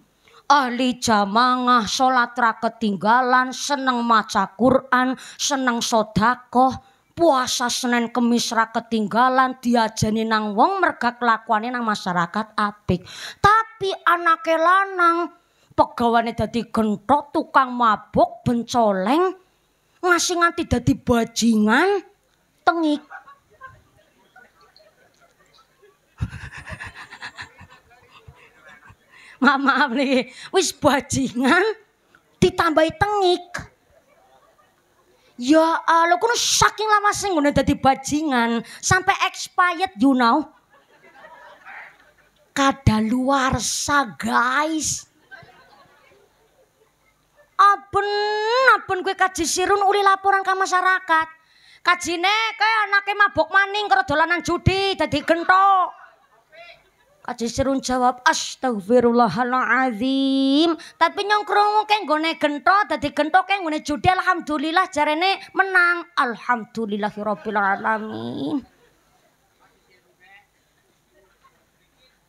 ahli jamangah sholat ra ketinggalan seneng maca Quran seneng sodako puasa Senin Kemis ra ketinggalan diajani nang wong merga kelakuane nang masyarakat apik. Tapi anake lanang pegawane dadi gentok tukang mabuk, bencoleng, ngasih nganti dadi bajingan, tengik. [LAUGHS] maaf maaf nih, wis bajingan ditambahi tengik. Ya Allah, eh, kuno saking lama sing ngono dadi bajingan sampai expired you know. sa guys. Aben aben kowe kaji sirun uli laporan ke masyarakat. Kajine kayak anaknya mabok maning karo dolanan judi dadi gentok serun jawab astagfirullahaladzim Tapi nyongkrong kayak gune gento, tadi gento kayak gune judi alhamdulillah jarene menang. Alhamdulillahirabbil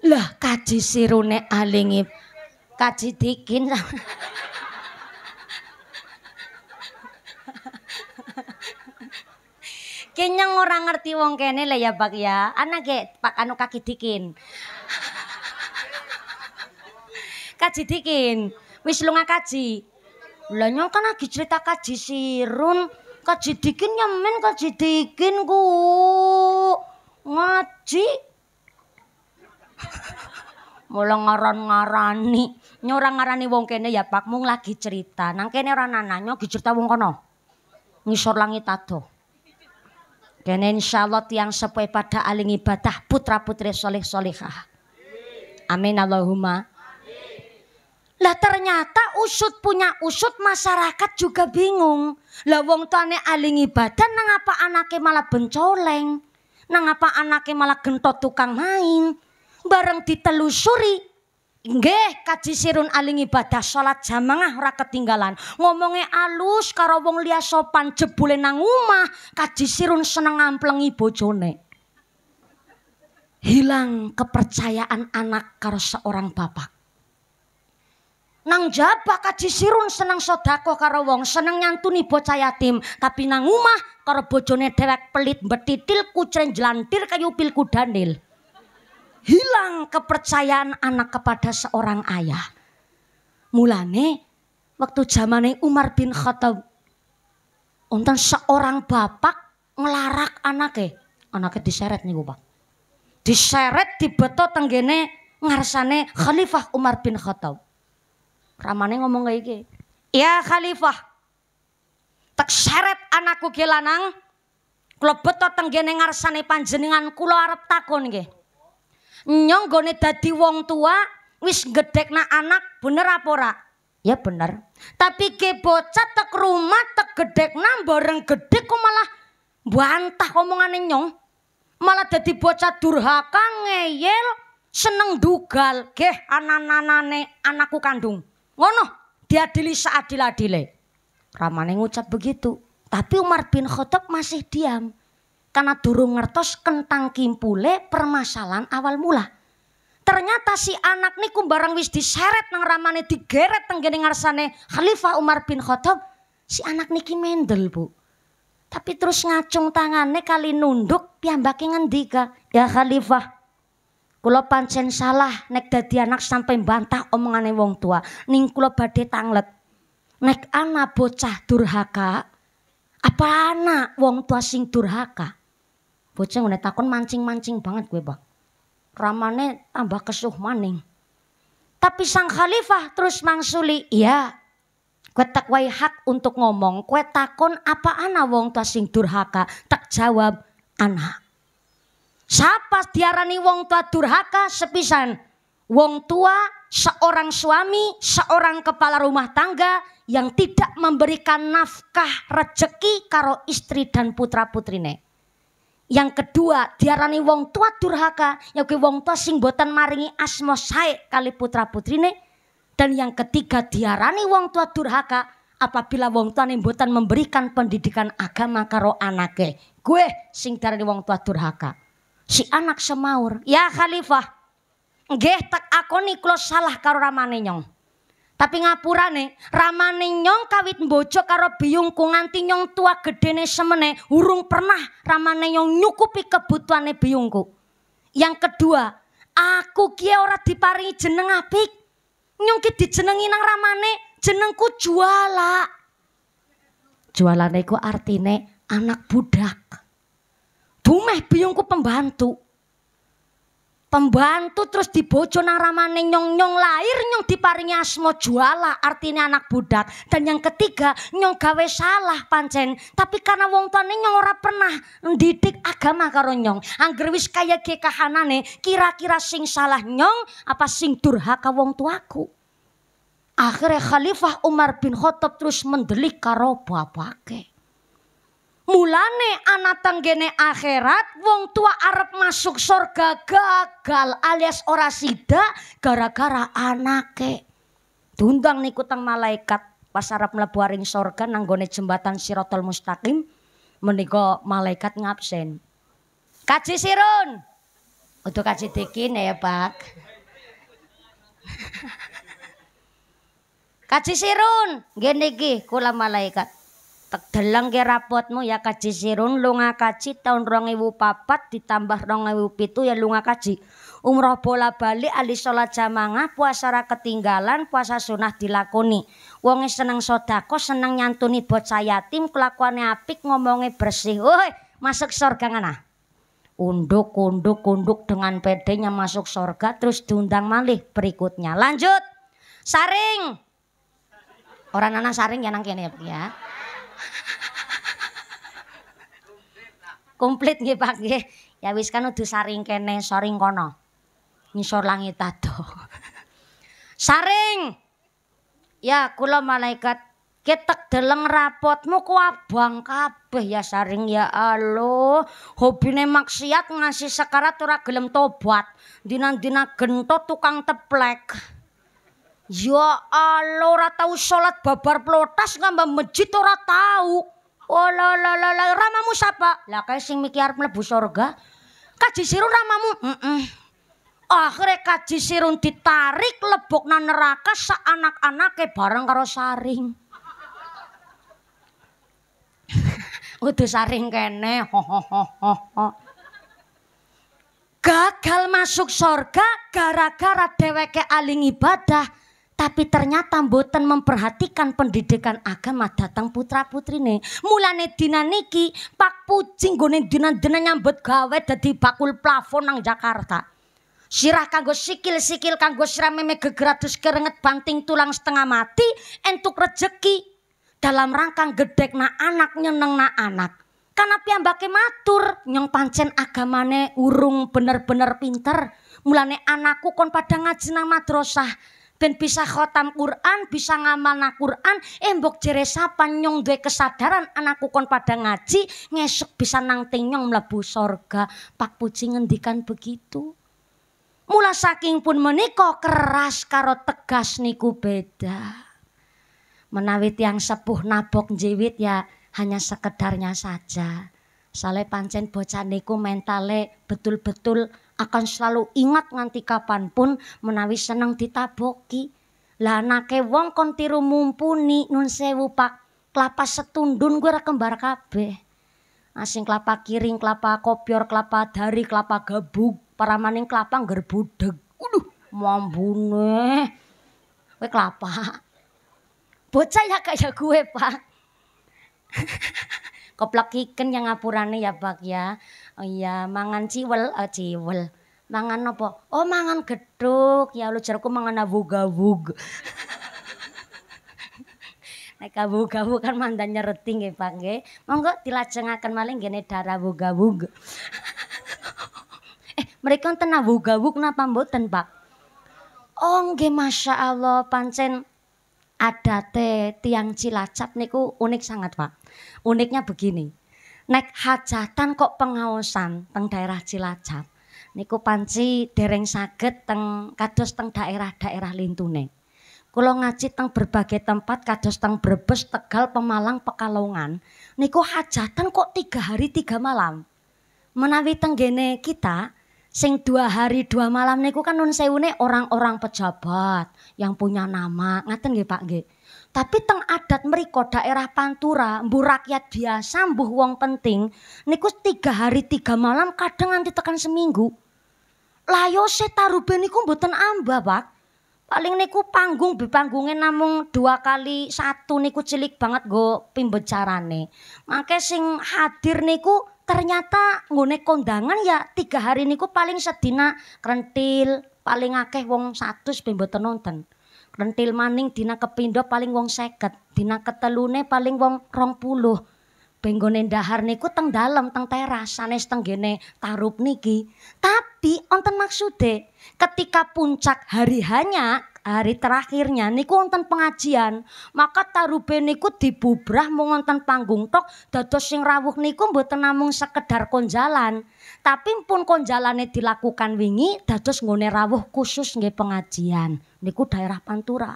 Lah kaji sirune alingip. Kaji dikin. Kenyang orang ngerti wong kene lah ya pak ya. Anak pak anu kaki dikin. [LAUGHS] kaji dikin wis lunga kaji lah kan lagi cerita kaji sirun kaji dikin nyemen kaji dikin ku ngaji [LAUGHS] mulang ngaran-ngarani nyorang ngarani wong kene ya pak mung lagi cerita nang kene ora nananya lagi cerita wong kono ngisor langit ado kene insyaallah tiang sepoe pada aling ibadah putra putri soleh solehah Amin Allahumma. Lah ternyata usut punya usut masyarakat juga bingung. Lah wong tuane alingi badan nang apa malah bencoleng. Nang apa malah gentot tukang main. Bareng ditelusuri. Nggih, kaji sirun aling ibadah salat jamaah ora ketinggalan. Ngomongnya alus karo wong sopan jebule nang kacisirun kaji sirun seneng ngamplengi bojone hilang kepercayaan anak karo seorang bapak. Nang jaba kaji sirun seneng sodako karo wong, seneng nyantuni bocah yatim. Tapi nang umah karo bojone dewek pelit betitil kucren jelantir kayu pil kudanil. Hilang kepercayaan anak kepada seorang ayah. Mulane waktu zamane Umar bin Khattab untan seorang bapak ngelarak anaknya. Anaknya diseret nih bapak diseret dibeto tenggene ngarsane Khalifah Umar bin Khattab. Ramane ngomong kayak gini, ya Khalifah, tak seret anakku gelanang, kalau beto tenggene ngarsane panjenengan kulo arep takon Nyong Nyonggone dadi wong tua, wis gedek na anak, bener apa ora? Ya bener. Tapi ke bocah tek rumah tek nang bareng gedek kok malah bantah omongane nyong malah jadi bocah durhaka ngeyel seneng dugal geh anak-anane anakku kandung ngono diadili seadil-adile ramane ngucap begitu tapi Umar bin Khattab masih diam karena durung ngertos kentang kimpule permasalahan awal mula ternyata si anak niku barang wis diseret nang ramane digeret tenggene ngarsane Khalifah Umar bin Khattab si anak niki mendel bu tapi terus ngacung tangannya kali nunduk piyambake ngendika, "Ya Khalifah, kalau pancen salah nek dadi anak sampai bantah omongane wong tua. Ning kula badhe tanglet. Nek ana bocah durhaka, apa anak wong tua sing durhaka?" Bocah ngene takon mancing-mancing banget gue, Bang. Ramane tambah kesuh maning. Tapi sang khalifah terus mangsuli, "Iya, Kue tak wai hak untuk ngomong, kue takon apa ana wong tua sing durhaka, tak jawab anak. Siapa diarani wong tua durhaka sepisan? Wong tua seorang suami, seorang kepala rumah tangga yang tidak memberikan nafkah rejeki karo istri dan putra putrine. Yang kedua, diarani wong tua durhaka, yang ke wong tua sing boten maringi asmo sae kali putra putrine dan yang ketiga diarani wong tua durhaka apabila wong tua nimbutan memberikan pendidikan agama karo anake. Gue sing diarani wong tua durhaka. Si anak semaur, ya khalifah. Nggih tak nih kalau salah karo ramane nyong. Tapi ngapurane ramane nyong kawit mbojo karo biungku nganti nyong tua gedene semene urung pernah ramane nyong nyukupi kebutuhane biungku Yang kedua, aku kia ora diparingi jeneng apik nyungkit dijenengi nang ramane jenengku juala. jualaneko iku artine anak budak. Dumeh biungku pembantu pembantu terus dibojo nang ramane nyong nyong lahir nyong diparingi asmo juala artinya anak budak dan yang ketiga nyong gawe salah pancen tapi karena wong tuane nyong ora pernah mendidik agama karo nyong angger wis kaya ge kira-kira sing salah nyong apa sing durhaka wong tuaku akhirnya khalifah Umar bin Khattab terus mendelik karo bapake Mulane anak tenggene akhirat wong tua arep masuk surga gagal alias ora sida gara-gara anake. Tundang niku teng malaikat pas arep mlebu surga nanggone jembatan Sirotol Mustaqim menika malaikat ngabsen. Kaji Sirun. Untuk kaji dikine ya, Pak. [LAUGHS] kaji Sirun, ngene iki kula malaikat. Tegeleng ke rapotmu ya kaji sirun lunga kaji tahun papat ditambah pitu ya lunga kaji. Umroh bola balik ali sholat jamangah puasa ra ketinggalan puasa sunah dilakoni. Wonge seneng sodako seneng nyantuni bocah yatim kelakuannya apik ngomongnya bersih. Woi masuk surga ngana. Unduk unduk unduk dengan pedenya masuk surga terus diundang malih berikutnya. Lanjut. Saring. Orang anak saring ya nang ya. Komplit nggih Pak nggih. Ya wis kan udah saring kene, saring kono. Ngisor langit ado. [LAUGHS] saring. Ya kula malaikat ketek deleng rapotmu ku abang kabeh ya saring ya Allah hobine maksiat ngasih sekarat ora gelem tobat dina-dina gento tukang teplek ya Allah ora sholat salat babar plotas ngambang masjid ora tau Oh la la la ramamu siapa? Lah kae sing miki arep mlebu surga. Kaji sirun ramamu. Heeh. Mm -mm. Akhire kaji sirun ditarik lebok nang neraka sak anak-anake bareng karo saring. [LAUGHS] Udu saring kene. Ho gagal masuk surga gara-gara dheweke aling ibadah tapi ternyata mboten memperhatikan pendidikan agama datang putra putri nih Mulane dina niki pak pucing gone dina-dina nyambut gawe dadi bakul plafon nang Jakarta. Sirah kanggo sikil-sikil kanggo sirame gegeratus kerenget banting tulang setengah mati entuk rejeki dalam rangka gedek na anak nyeneng na anak. Karena piyambake matur nyong pancen agamane urung bener-bener pinter. Mulane anakku kon padang ngaji nang madrasah ben bisa khotam Quran, bisa ngamalna Quran, embok jere sapan nyong duwe kesadaran anakku kon pada ngaji, ngesuk bisa nang tinyong mlebu sorga. Pak Puji ngendikan begitu. Mula saking pun menikoh keras karo tegas niku beda. menawit yang sepuh nabok jiwit ya hanya sekedarnya saja. Soale pancen bocah niku mentale betul-betul akan selalu ingat nganti kapanpun menawi seneng ditaboki. Lah anake wong kon tiru mumpuni nun sewu pak kelapa setundun gue kembar kabeh. Asing nah, kelapa kiring, kelapa kopior, kelapa dari, kelapa gabuk, para maning kelapa gerbudeg. Uduh, mambune. Kowe kelapa. Bocah ya kayak ya gue, Pak. [LAUGHS] Koplak ikan yang ngapurane ya, Pak ya. Oh iya, mangan ciwel, oh, ciwel. Mangan apa? Oh mangan gedhuk. Ya lu jarku mangan abug-abug. [LAUGHS] Nek gabu-gabu kan mandan nyereti nggih Pak nggih. Monggo dilajengaken maling gene darah [LAUGHS] eh, mereka enten gabu napa mboten Pak? Oh nggih Masya Allah pancen adate tiang Cilacap niku unik sangat Pak. Uniknya begini nek hajatan kok pengaosan teng daerah Cilacap niku panci dereng saged teng kados teng daerah-daerah lintune kula ngaji teng berbagai tempat kados teng Brebes, Tegal, Pemalang, Pekalongan niku hajatan kok tiga hari tiga malam menawi tenggene kita sing dua hari dua malam niku kan nun sewune orang-orang pejabat yang punya nama ngaten nggih Pak nggih tapi teng adat meriko daerah Pantura, mbu rakyat biasa, mbu wong penting, niku tiga hari tiga malam kadang nganti tekan seminggu. Layo tarube niku mboten amba, Pak. Paling niku panggung panggungnya namung dua kali satu niku cilik banget go pembicarane. Makai sing hadir niku ternyata nggone kondangan ya tiga hari niku paling sedina krentil paling akeh wong satu ben mboten nonton rentil maning dina kepindo paling wong seket dina ketelune paling wong rong puluh benggone dahar niku teng dalam teng teras sanes teng gene tarup niki tapi onten maksude ketika puncak hari hanya hari terakhirnya niku wonten pengajian, maka tarube niku dibubrah mung wonten panggung tok dados sing rawuh niku mboten namung sekedar konjalan, tapi pun kon jalane dilakukan wingi dados nggone rawuh khusus nggih pengajian niku daerah Pantura.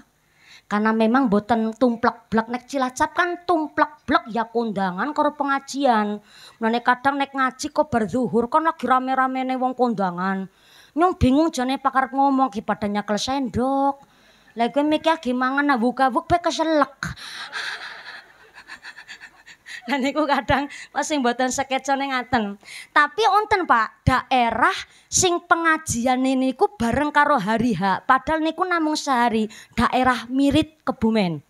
Karena memang boten tumplek-blek nek Cilacap kan tumplek-blek ya kondangan karo pengajian. Nah nek kadang nek ngaji kok berzuhur kan lagi rame-ramene wong kondangan. Nyong bingung jane pakar ngomong ki padanya sendok Lah kowe mikir gimana buka awuk-awuk pe keselek. [LAUGHS] Dan ku kadang masih buatan yang ngaten. Tapi onten Pak, daerah sing pengajian ini ku bareng karo hari H. Padahal niku namung sehari daerah mirip Kebumen.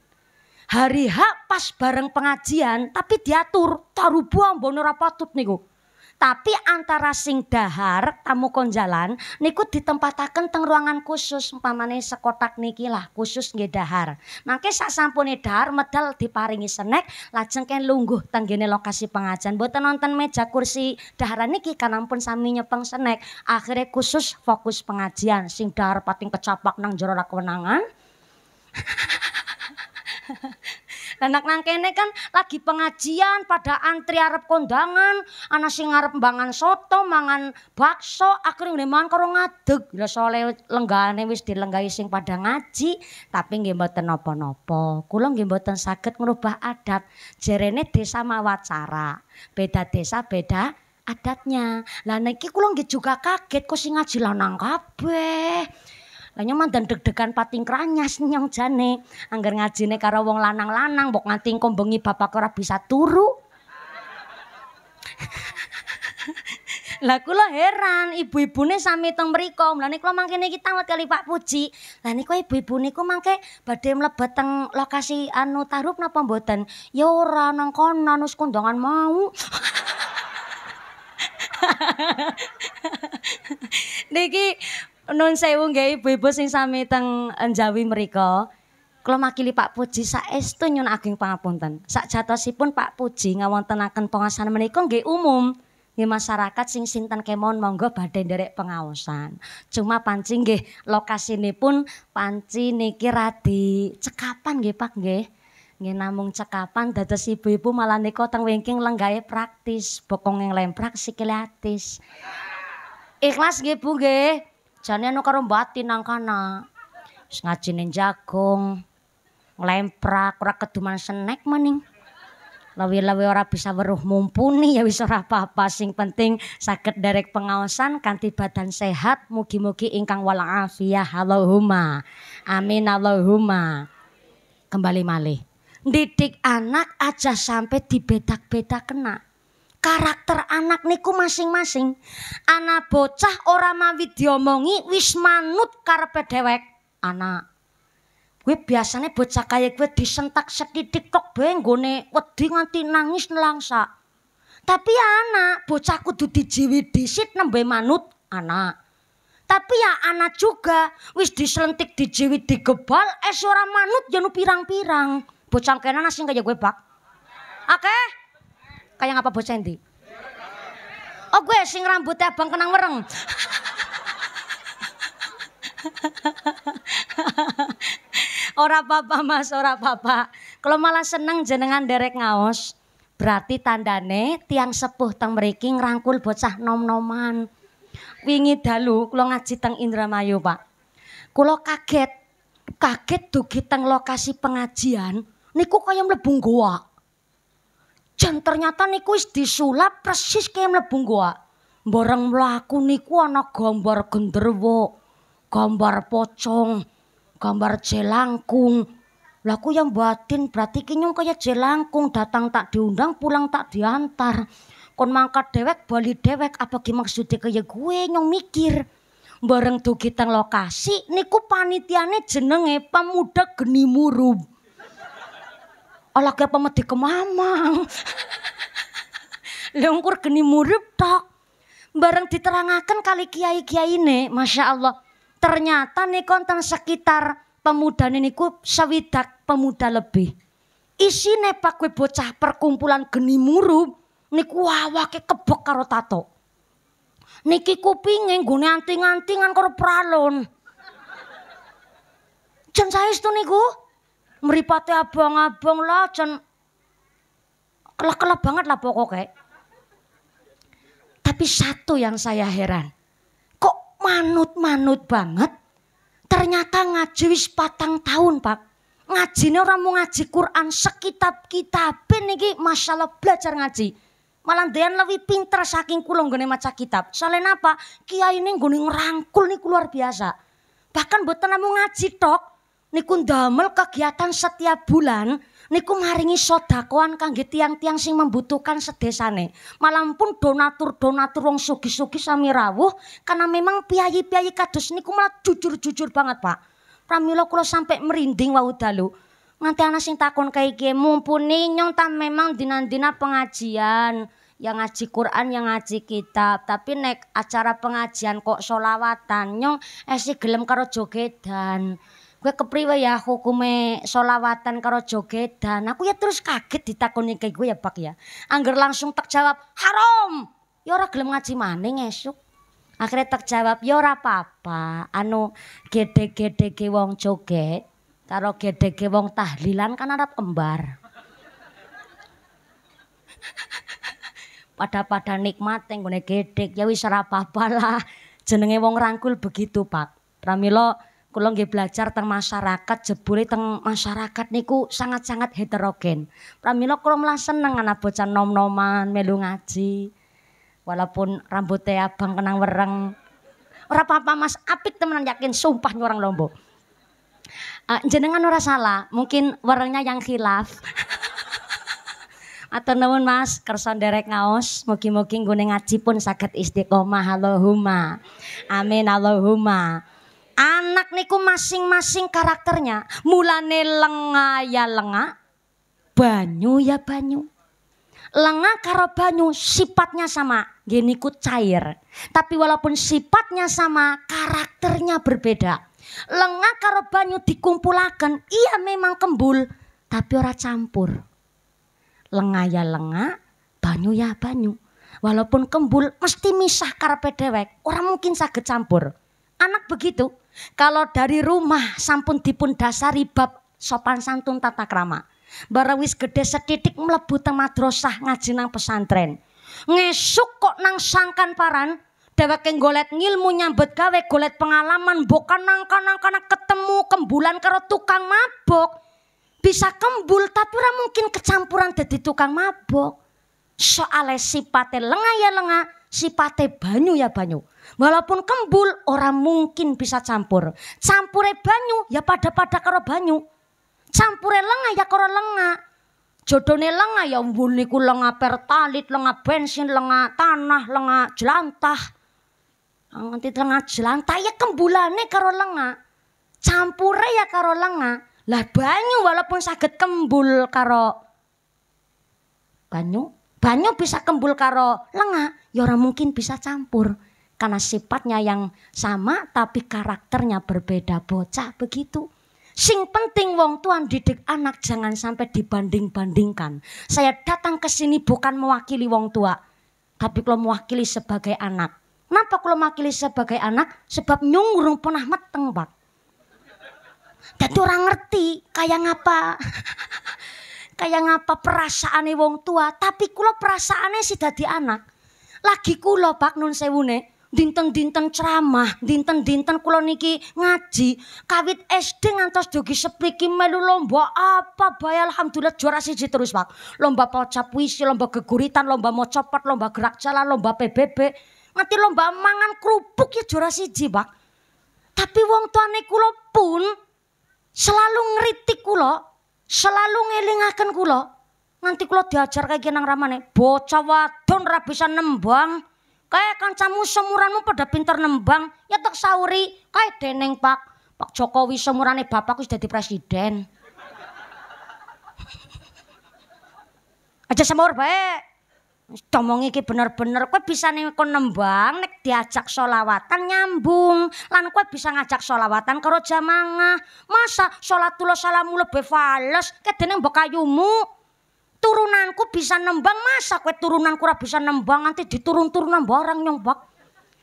Hari H pas bareng pengajian tapi diatur taruh buang bono rapatut niku. Tapi antara sing dahar tamu konjalan niku ditempataken teng ruangan khusus umpamane sekotak niki lah khusus nggih dahar. Mangke sak sampune dahar medal diparingi snack lajeng ken lungguh teng lokasi pengajian. Mboten nonton meja kursi daharan niki ampun sami nyepeng snack. Akhirnya khusus fokus pengajian sing dahar pating kecapak nang jero kewenangan. [LAUGHS] Lah nang kene kan lagi pengajian pada antri arep kondangan, ana sing ngarep mangan soto, mangan bakso, akhire mangan karo ngadeg. Lah soleh lenggane wis dilenggahi sing pada ngaji, tapi nggih mboten napa-napa. Kula nggih mboten saged adat. Jerene desa mawacara. Beda desa beda adatnya. Lah niki kula nggih juga kaget kok sing ngaji lanang kabeh. Lah nyoman dan deg-degan pating kranyas nyong jane. Angger ngajine karo wong lanang-lanang bok nganti kombengi bapak ora bisa turu. [LAUGHS] Lah kula heran, ibu-ibune ibu sami teng mriku. Lah niku mangkene iki tanglet kali Pak Puji. Lah niku ibu-ibu niku mangke badhe mlebet teng lokasi anu tarup napa mboten? yora ora nang kono nus kondangan mau. [LAUGHS] Niki nun sewu nggih ibu-ibu sing sami teng eh, Jawi mriku. Kula makili Pak Puji saestu nyun ageng pangapunten. Sak jatosipun Pak Puji ngawontenaken pengawasan menika nggih umum. nggih masyarakat sing sinten kemon monggo badhe nderek pengawasan. Cuma panci nggih lokasinipun panci niki radi cekapan nggih Pak nggih. Nggih namung cekapan dados ibu-ibu malah niko teng wingking lenggahe praktis, bokong yang lemprak sikile atis. Ikhlas nggih Bu nggih. Jane anu karo batin nang kana. Wis jagung, nglemprak ora keduman senek maning. Lawi-lawi ora bisa weruh mumpuni ya wis ora apa-apa sing penting sakit derek pengawasan, kanti badan sehat mugi-mugi ingkang walaafiyah Allahumma. Amin Allahumma. Kembali malih. Didik anak aja sampai dibedak-bedak kena. karakter anak niku masing-masing. Anak bocah ora mawi diomongi wis manut karepe dhewek anak. Gue biasanya bocah kaya gue disentak sedikit kok benggone, wedi nganti nangis nelangsa. Tapi ya anak, bocah kudu dijiwi disit nembe manut anak. Tapi ya anak juga, wis diselentik dijiwi digebal, eh suara manut jenuh pirang-pirang. Bocah kena nasi kaya gue pak. Oke? kayak apa bos Sandy? Oh gue sing rambutnya abang kenang mereng. ora papa mas, ora papa. Kalau malah seneng jenengan derek ngaos, berarti tandane tiang sepuh tang meriking rangkul bocah nom-noman. Wingi dalu kalau ngaji teng Indramayu, Pak. kalau kaget, kaget tuh kita lokasi pengajian niku kaya melebung goa. Jan ternyata niku wis disulap persis kayak mlebu gua. Bareng mlaku niku ana gambar genderwo, gambar pocong, gambar jelangkung. Laku yang batin berarti kinyung kayak jelangkung datang tak diundang pulang tak diantar. Kon mangkat dewek bali dewek apa ki maksudnya kayak gue nyong mikir. Bareng tuh kita lokasi niku panitiane jenenge pemuda geni Ala ke pemedi kemamang. Lengkur geni murip tok. Bareng kali kiai-kiai ini, Masya Allah. Ternyata nih konten sekitar pemuda niku sewidak pemuda lebih. Isine pak kue bocah perkumpulan geni murup. Niku ke kebek karo tato. Niki kupinge nggone anting-antingan karo pralon. saya itu niku meripati abang-abang lah jen kelak-kelak banget lah pokoknya. Tapi satu yang saya heran. Kok manut-manut banget? Ternyata ngaji wis patang tahun, Pak. Ngaji ini orang mau ngaji Quran sekitab kitab. ini masalah belajar ngaji. Malah dia lebih pintar saking kulung gini maca kitab. Soalnya apa? Kiai ini gini ngerangkul nih luar biasa. Bahkan buat mau ngaji tok, niku damel kegiatan setiap bulan niku ngaringi sodakoan kangge tiang-tiang sing membutuhkan sedesane. Malam pun donatur-donatur wong sugi-sugi sami rawuh karena memang piayi-piayi kados niku malah jujur-jujur banget, Pak. Pramilo kula sampe merinding wau dalu. Nganti anak sing takon kayak iki, mumpuni nyong tan memang dinan dina pengajian, yang ngaji Quran, yang ngaji kitab, tapi nek acara pengajian kok solawatan nyong esi eh, gelem karo jogedan gue kepriwe ya hukume solawatan karo jogedan aku ya terus kaget ditakoni kayak gue ya pak ya angger langsung tak jawab haram ya ora gelem ngaji maning esuk akhirnya tak jawab ya ora apa-apa anu gede-gede ke wong joget karo gede wong tahlilan kan arab kembar pada-pada nikmat yang gede ya wis apa-apa lah jenenge wong rangkul begitu pak pramilo kula nggih belajar teng masyarakat jebule teng masyarakat niku sangat-sangat heterogen. Pramila kula malah seneng ana bocah nom-noman melu ngaji. Walaupun rambutnya abang kenang wereng. Ora apa-apa Mas, apik temenan yakin sumpah nyorang lombo. Uh, eh, jenengan ora salah, mungkin werengnya yang khilaf. [LAUGHS] Atau namun mas, kerson derek ngaos, mugi-mugi guning ngaji pun sakit istiqomah, Allahumma. Amin, Allahumma. Anak niku masing-masing karakternya. Mulane lenga ya lenga, banyu ya banyu. Lenga karo banyu sifatnya sama, geniku cair. Tapi walaupun sifatnya sama, karakternya berbeda. Lenga karo banyu dikumpulakan iya memang kembul, tapi ora campur. Lenga ya lenga, banyu ya banyu. Walaupun kembul mesti misah karpe dewek, Orang mungkin sakit campur. Anak begitu, kalau dari rumah sampun dipun dasari bab sopan santun tata krama. barawis gede gedhe setitik mlebu teng madrasah ngaji nang pesantren. Ngesuk kok nang sangkan paran dheweke golet ngilmu nyambut gawe golet pengalaman bukan nangka-nangka ketemu kembulan karo tukang mabok. Bisa kembul tapi ora mungkin kecampuran dadi tukang mabok. Soale sipate lengah ya lengah, sipate banyu ya banyu. Walaupun kembul orang mungkin bisa campur. Campure banyu ya pada-pada karo banyu. Campure lengah ya karo lengah. Jodone lengah ya mbun niku lengah pertalit, lengah bensin, lengah tanah, lengah jelantah. nanti lengah jelantah ya kembulane karo lengah. Campure ya karo lengah. Lah banyu walaupun sakit kembul karo banyu, banyu bisa kembul karo lengah, ya orang mungkin bisa campur karena sifatnya yang sama tapi karakternya berbeda bocah begitu. Sing penting wong tuan didik anak jangan sampai dibanding-bandingkan. Saya datang ke sini bukan mewakili wong tua, tapi kalau mewakili sebagai anak. Kenapa kalau mewakili sebagai anak? Sebab nyungurung pernah mateng, Pak. Dan orang ngerti kayak ngapa [LAUGHS] kayak ngapa perasaannya wong tua, tapi kalau perasaannya sih dadi anak. Lagi kulo Pak nun sewune dinten-dinten ceramah, dinten-dinten kula niki ngaji, kawit SD ngantos dugi sepriki melu lomba apa bae alhamdulillah juara siji terus, Pak. Lomba pocap puisi, lomba geguritan, lomba copot, lomba gerak jalan, lomba PBB. nanti lomba mangan kerupuk ya juara siji, Pak. Tapi wong tuane kula pun selalu ngritik kula, selalu ngelingaken kula. Nanti kula diajar kayak nang ramane, bocah wadon ra bisa nembang. kae kancamu semuranmu pada pinter nembang ya tak sauri kae deneng pak pak jokowi semurane bapakku wis dadi presiden aja semur baik Domong iki bener-bener kowe bisa nengko nembang nek diajak solawatan nyambung lan kowe bisa ngajak solawatan karo jamangah masa salatullah salamu lebih fales kedene mbok kayumu turunanku bisa nembang masa kue turunanku ora bisa nembang nanti diturun-turunan barang nyombak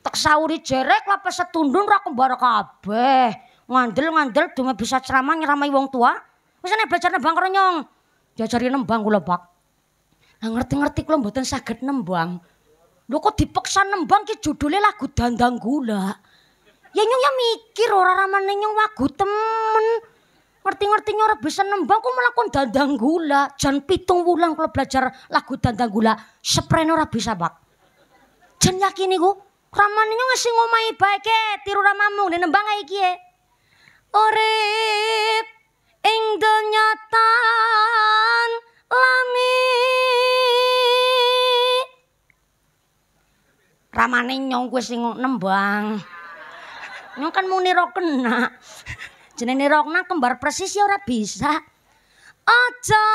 tak sauri jerek lah pas setundun raku baru kabeh ngandel ngandel cuma bisa ceramah nyeramai wong tua misalnya belajar nembang karo nyong diajari nembang gula bak ngerti-ngerti kalau mboten sakit nembang lu kok dipaksa nembang ki judulnya lagu dandang gula ya nyong ya mikir ora-ora ramah nyong wagu temen ngerti-ngerti ora bisa nembang kok melakukan dandang gula jan pitung wulan kalau belajar lagu dandang gula sepren ora bisa pak jan yakin iku ramaninya ngasih ngomai baik ke tiru ramamu ini nembang aiki ya e. Orip ing tan... lami ramane nyong gue sing nembang nyong kan mau niro kena jenenge Rokna kembar persis ya ora bisa. Aja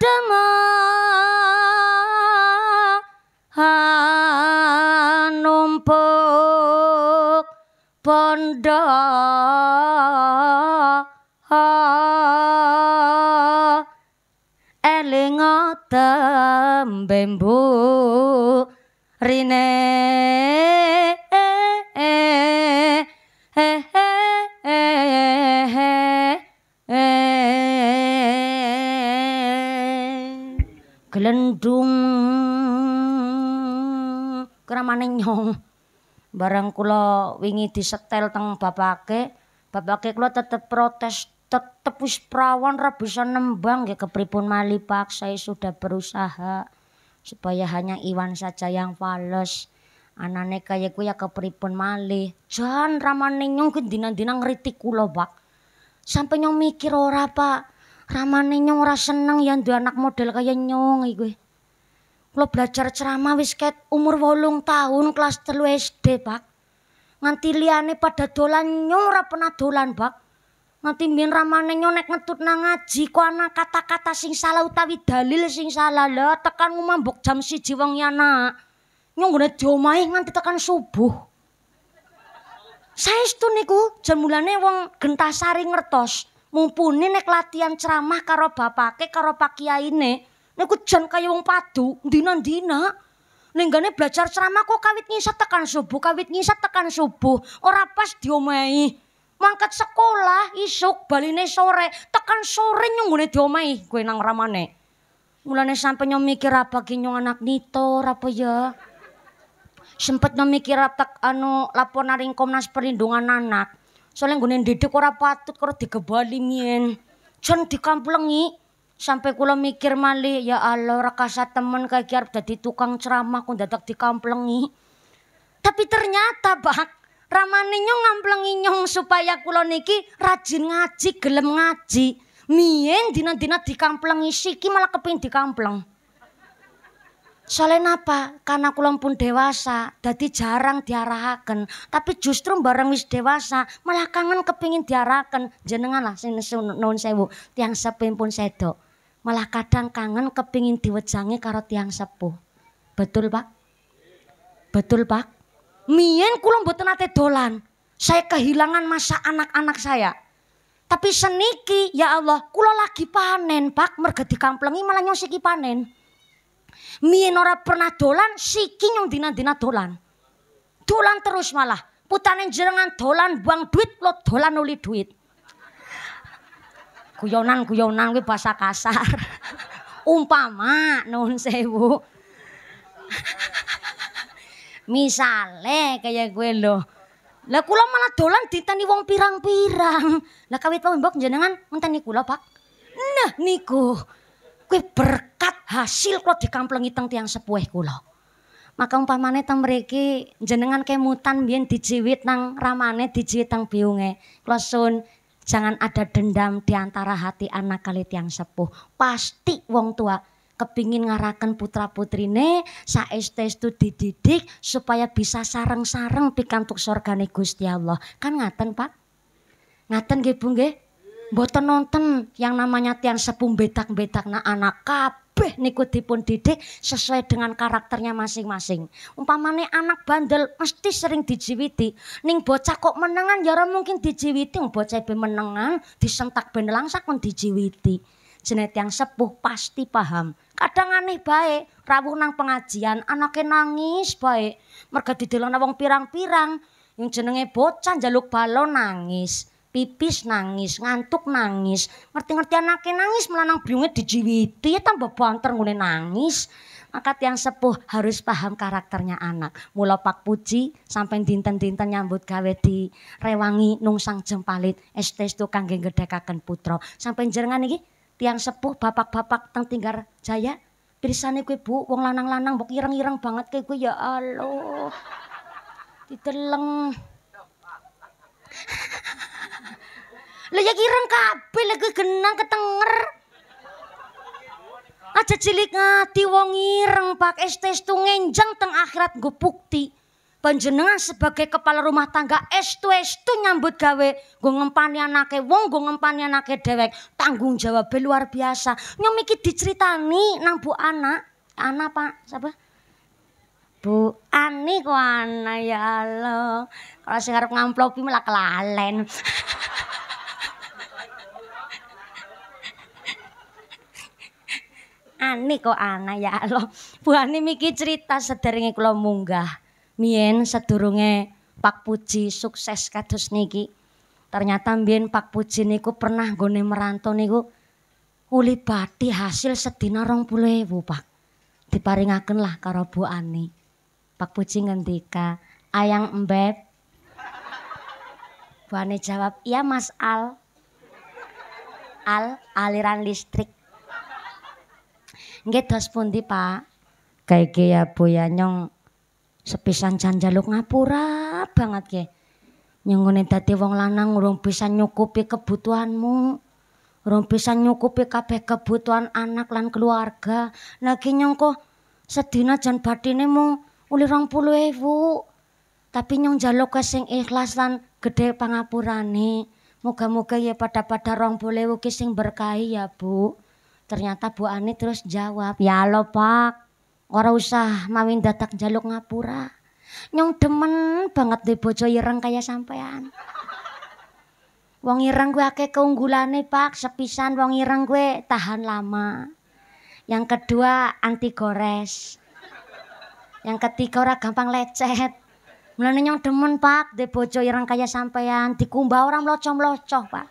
demen numpuk bondo eling tembembu rine lendung kramane nyong barang kula wingi disetel teng bapake bapake kula tetep protes tetep wis prawan ra bisa nembang nggih kepripun mali Saya sudah berusaha supaya hanya Iwan saja yang fales anane kaya ku ya kepripun mali jan ramane nyong dina-dina ngritik kula pak sampai nyong mikir ora pak Ramane nyong ora seneng yen duwe anak model kaya nyong iki. Kulo belajar ceramah wis ket umur 8 tahun kelas 3 SD, Pak. Nganti liyane pada dolan nyong ora pernah dolan, Pak. Nganti min ramane nyong nek ngetut nang ngaji ku ana kata-kata sing salah utawi dalil sing salah. Lah tekan ngombok jam 1 wengi anak. Nyong gone diomahi nganti tekan subuh. Saestu niku jamulane wong Gentasari ngertos. mumpuni nek latihan ceramah karo bapake karo pakyaine niku jan kaya wong padu dina-dina Nenggane belajar ceramah kok kawit ngisat tekan subuh, kawit ngisat tekan subuh. Ora pas diomai. Mangkat sekolah, isuk, baline sore. Tekan sore nyunggune diomai. Gue nang ramane. Mulane sampe nyomikir apa ginyong anak nito, apa ya. Sempet nyomikir tek anu, lapor naring komnas perlindungan anak. soalnya gue dedek kura patut kura digebali mien jen dikampulengi sampai kula mikir mali ya Allah rakasa temen kaya kiar jadi tukang ceramah kun dadak dikampulengi tapi ternyata bak ramane nyong ngamplengi nyong supaya kula niki rajin ngaji gelem ngaji mien dina dina dikampulengi siki malah kepingin dikampulengi Soalnya apa? Karena kula pun dewasa, jadi jarang diarahaken. Tapi justru bareng wis dewasa, malah kangen kepingin diarahaken. Jenengan lah sing nuwun sewu, tiang sepuh pun sedok. Malah kadang kangen kepingin diwejangi karo tiang sepuh. Betul, Pak? Betul, Pak? Mien kula mboten ate dolan. Saya kehilangan masa anak-anak saya. Tapi seniki, ya Allah, kula lagi panen, Pak. Merga dikamplengi malah nyosiki panen. Mien ora pernah dolan, siki yang dina dolan. Dolan terus malah. Putane jenengan dolan, buang duit, lo dolan uli duit. Guyonan, guyonan, gue bahasa kasar. [LAUGHS] Umpama, non sewu. [LAUGHS] Misale kayak gue lo. Lah kula malah dolan ditani wong pirang-pirang. Lah kawit mau mbok jenengan ngenteni kula, Pak. Nah, niku. berkat hasil di dikamplengi teng tiang sepuh Kulo, Maka umpamane teng mriki jenengan kemutan biyen dijiwit nang ramane dijiwit nang biunge. Kula sun jangan ada dendam di antara hati anak kali tiang sepuh. Pasti wong tua kepingin ngarakan putra putrine saestu dididik supaya bisa sareng-sareng pikantuk surgane Gusti Allah. Kan ngaten, Pak? Ngaten nggih Bu boten nonton yang namanya tiang sepuh betak betak na anak kabeh niku dipun didik sesuai dengan karakternya masing-masing umpamane anak bandel mesti sering dijiwiti ning bocah kok menengan ya mungkin dijiwiti ng bocah be menengan disentak ben langsak dijiwiti jenet tiang sepuh pasti paham kadang aneh baik rawuh nang pengajian anaknya nangis baik mergadidilana wong pirang-pirang yang jenenge bocah njaluk balon nangis pipis nangis, ngantuk nangis, ngerti-ngerti anaknya nangis, melanang biungnya dijiwiti, ya tambah banter ngene nangis. Maka tiang sepuh harus paham karakternya anak. Mula pak puji sampai dinten-dinten nyambut gawe di rewangi nung sang jempalit. Estes itu gede ngedekakan putra. Sampai jerengan ini tiang sepuh bapak-bapak teng tinggal jaya. Pirsane kue bu, wong lanang-lanang, bok ireng-ireng banget kayak gue ya Allah. Diteleng. [LAUGHS] Lah ya ireng kabeh lek genang ketenger. Aja cilik ngati wong ireng pak estes tu ngenjang teng akhirat nggo bukti. Panjenengan sebagai kepala rumah tangga estu estu nyambut gawe nggo ngempani anake wong nggo ngempani anake dhewek tanggung jawab luar biasa. Nyom iki diceritani nang Bu Ana. Ana Pak, siapa? Bu Ani ku ana ya lo. Kalau sing arep ngamplopi malah kelalen. [LAUGHS] Ani kok anak ya Allah. [LAUGHS] Bu Ani miki cerita sederingi kula munggah. Mien sedurunge Pak Puji sukses kados niki. Ternyata mien Pak Puji niku pernah nggone merantau niku Uli bati hasil sedina 20.000, Pak. Diparingaken lah karo Bu Ani. Pak Puji ngendika, "Ayang Embeb." Bu Ani jawab, "Iya Mas Al." Al aliran listrik Nggih dos pundi, Pak? Kaiki ya Buya Nyong sepisan janjaluk ngapura banget ge. Nyungune dadi wong lanang urung bisa nyukupi kebutuhanmu. Urung bisa nyukupi kabeh kebutuhan anak lan keluarga. Lagi Nyong sedina jan batine mu uli rong Tapi Nyong jaluk ke ikhlas lan gede pangapurane. Moga-moga ya pada-pada rong puluh sing berkahi ya, Bu. Ternyata Bu Ani terus jawab, ya lo pak, ora usah mawin datang jaluk ngapura. Nyong demen banget di bojo ireng kayak sampean. [LAUGHS] Wong ireng gue akeh keunggulane, Pak. Sepisan wong ireng gue tahan lama. Yang kedua anti gores. Yang ketiga ora gampang lecet. Mulane nyong demen, Pak, di bojo ireng kayak sampean, dikumbah orang melocoh-melocoh Pak.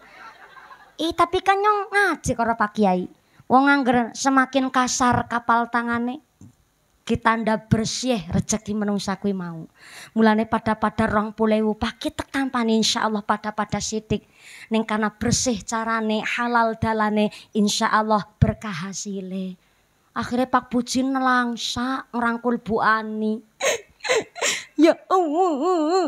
Ih, tapi kan nyong ngaji karo Pak Kiai. Wong angger semakin kasar kapal tangane kita kitanda bersih rezeki menungsa kuwi mau. Mulane pada pada rong pulewu pake tek tampani insya Allah pada pada sidik. Ning karena bersih carane halal dalane insya Allah berkah hasile. Akhirnya Pak Bujin nelangsa ngerangkul Bu Ani. ya uh, uh, uh,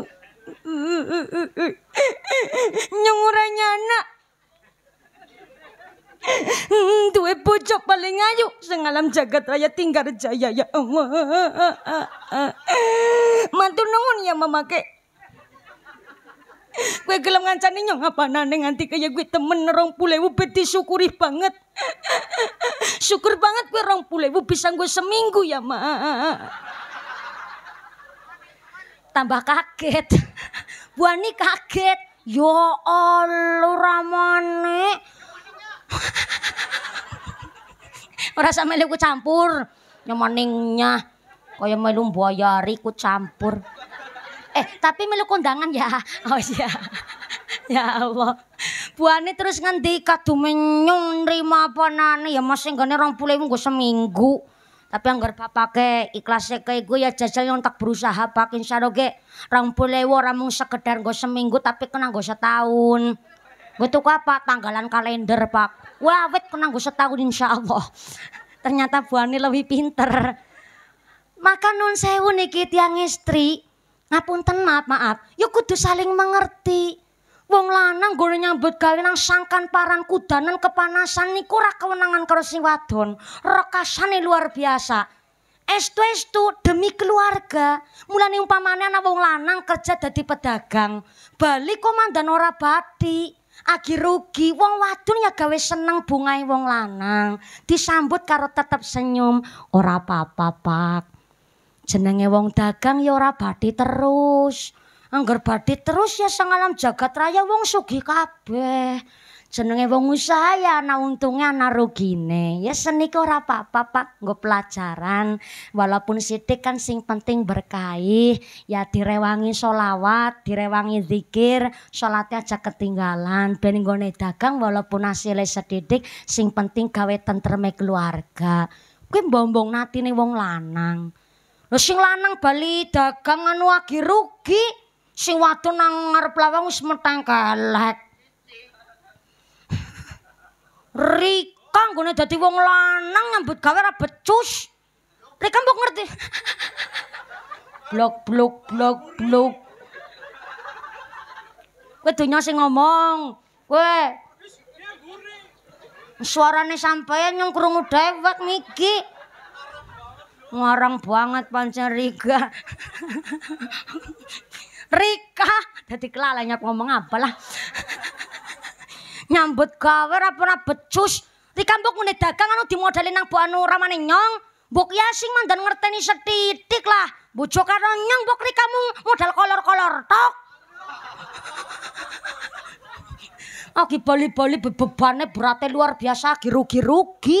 [LAUGHS] Duwe bojo paling ayu sengalam jagat raya tinggal jaya ya Allah. Mantu nuwun ya mamake. Kowe gelem ngancani nyong apanane nganti kayak gue temen 20.000 beti disyukuri banget. Syukur banget gue kowe 20.000 bisa gue seminggu ya, Ma. Tambah kaget. Buani kaget. Ya Allah ramane. [LAUGHS] Ora sak melu ku campur. Nyemeningnya kaya melu mbayari ku campur. Eh, tapi melu kondangan ya. [LAUGHS] Oh iya. [LAUGHS] ya Allah. Buane terus ngendi kadume nyung apa panane ya Mas sing gane 20.000 nggo seminggu. Tapi anggar bapake ikhlasnya e kayak gue ya jajal yang tak berusaha Pakin insya Allah ge rang ramung sekedar gue seminggu tapi kena gue setahun. Gue tuku apa? Tanggalan kalender, Pak. Wah, wait kena gue setahun insya Allah. [LAUGHS] Ternyata Bu Ani lebih pinter. Maka nun sewu niki tiang istri. Ngapunten maaf, maaf. Yuk ya kudu saling mengerti. Wong lanang gurunya nyambut gawe nang sangkan paran kudanan kepanasan nih ora kewenangan karo sing wadon. Rekasane luar biasa. Estu estu demi keluarga. Mulane umpamane ana wong lanang kerja dadi pedagang, bali komandan ora bati. agi rugi wong wadon ya gawe seneng bungai wong lanang disambut karo tetep senyum ora papa pak jenenge wong dagang ya ora badhe terus angger badhe terus ya sengalam jagat raya wong sugih kabeh jenenge wong usaha ya ana untunge ana rugine. Ya yes, seni ora apa-apa Pak, nggo pelajaran walaupun sithik kan sing penting berkahih. ya direwangi solawat, direwangi zikir, salatnya aja ketinggalan ben nggone dagang walaupun hasilnya sedidik sing penting gawe tentreme keluarga. Kuwi nati natine wong lanang. Lo sing lanang bali dagang anu agi rugi, sing wadon nang ngarep lawang wis kelek. Rika nggone dadi wong lanang nyambut gawe ra becus. Rika mbok ngerti. blok blok blok blok. Kowe dunya sing ngomong. Kowe Suarane sampeyan nyung krungu dewek miki. Ngarang banget pancen Rika. Rika dadi kelalenya ngomong apa lah. nyambut gawe ora pernah becus dikambuk mune dagang anu dimodali nang Bu Anu ramane nyong Mbok Yasing mandan ngerteni setitik lah bojo karo nyong mbok ri kamu modal kolor-kolor tok [LAUGHS] Aki boli-boli bebebane berate luar biasa rugi-rugi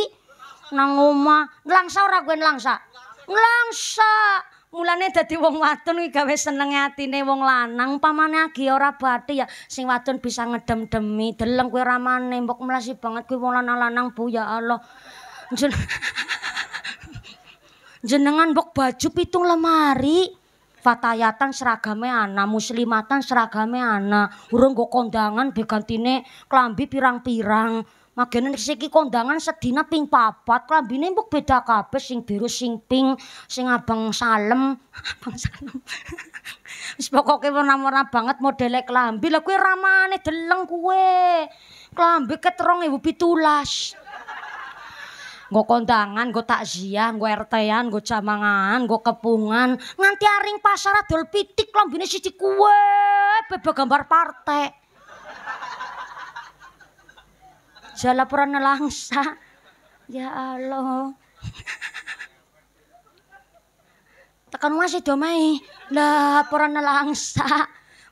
nang omah nglangsa ora kowe nglangsa nglangsa mulane dadi wong wadon iki gawe senenge atine wong lanang pamane agi ora bathi ya sing wadon bisa ngedem-demi deleng kowe ora maneh mbok melasi banget kuwi wong lanang-lanang Bu ya Allah [LAUGHS] jenengan mbok baju pitung lemari fatayatan seragame ana muslimatan seragame ana urung go kondangan begantine klambi pirang-pirang Magene siki kondangan sedina ping papat, klambine mbok beda kabeh sing biru sing pink, sing abang salem, [LAUGHS] abang salem. [LAUGHS] Wis pokoke warna-warna banget modele klambi. Lah kuwi ramane deleng kuwe. Klambi ket 2017. Nggo kondangan, nggo takziah, nggo RT-an, nggo jamangan, nggo kepungan, nganti aring pasar adol pitik klambine siji kuwe bebek gambar partek. laporan nelangsa. Ya Allah. Tekan masih domai. Laporan nelangsa.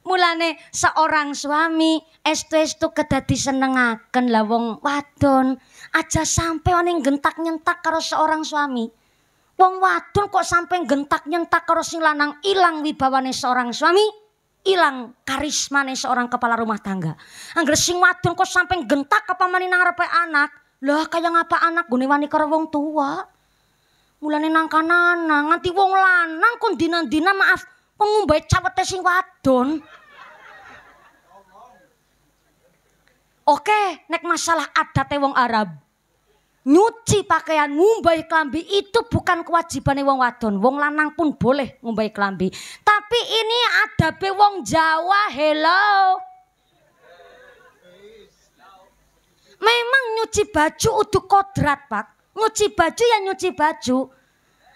Mulane seorang suami estu-estu kedati senengaken lah wong wadon. Aja sampai ana gentak-nyentak karo seorang suami. Wong wadon kok sampai gentak-nyentak karo sing lanang ilang wibawane seorang suami ilang karismane seorang kepala rumah tangga. Angger sing wadon kok sampai gentak kepamane nang arepe anak. Lah kaya ngapa anak gone wani karo wong tua. Mulane nang kanan nah, nganti wong lanang kon dinan dina maaf pengumbai cawete sing wadon. Oke, nek masalah adat wong Arab nyuci pakaian, ngumbai kelambi itu bukan kewajiban wong wadon. Wong lanang pun boleh ngumbai kelambi. Tapi ini be wong Jawa, hello. Memang nyuci baju udah kodrat, Pak. Nyuci baju ya nyuci baju.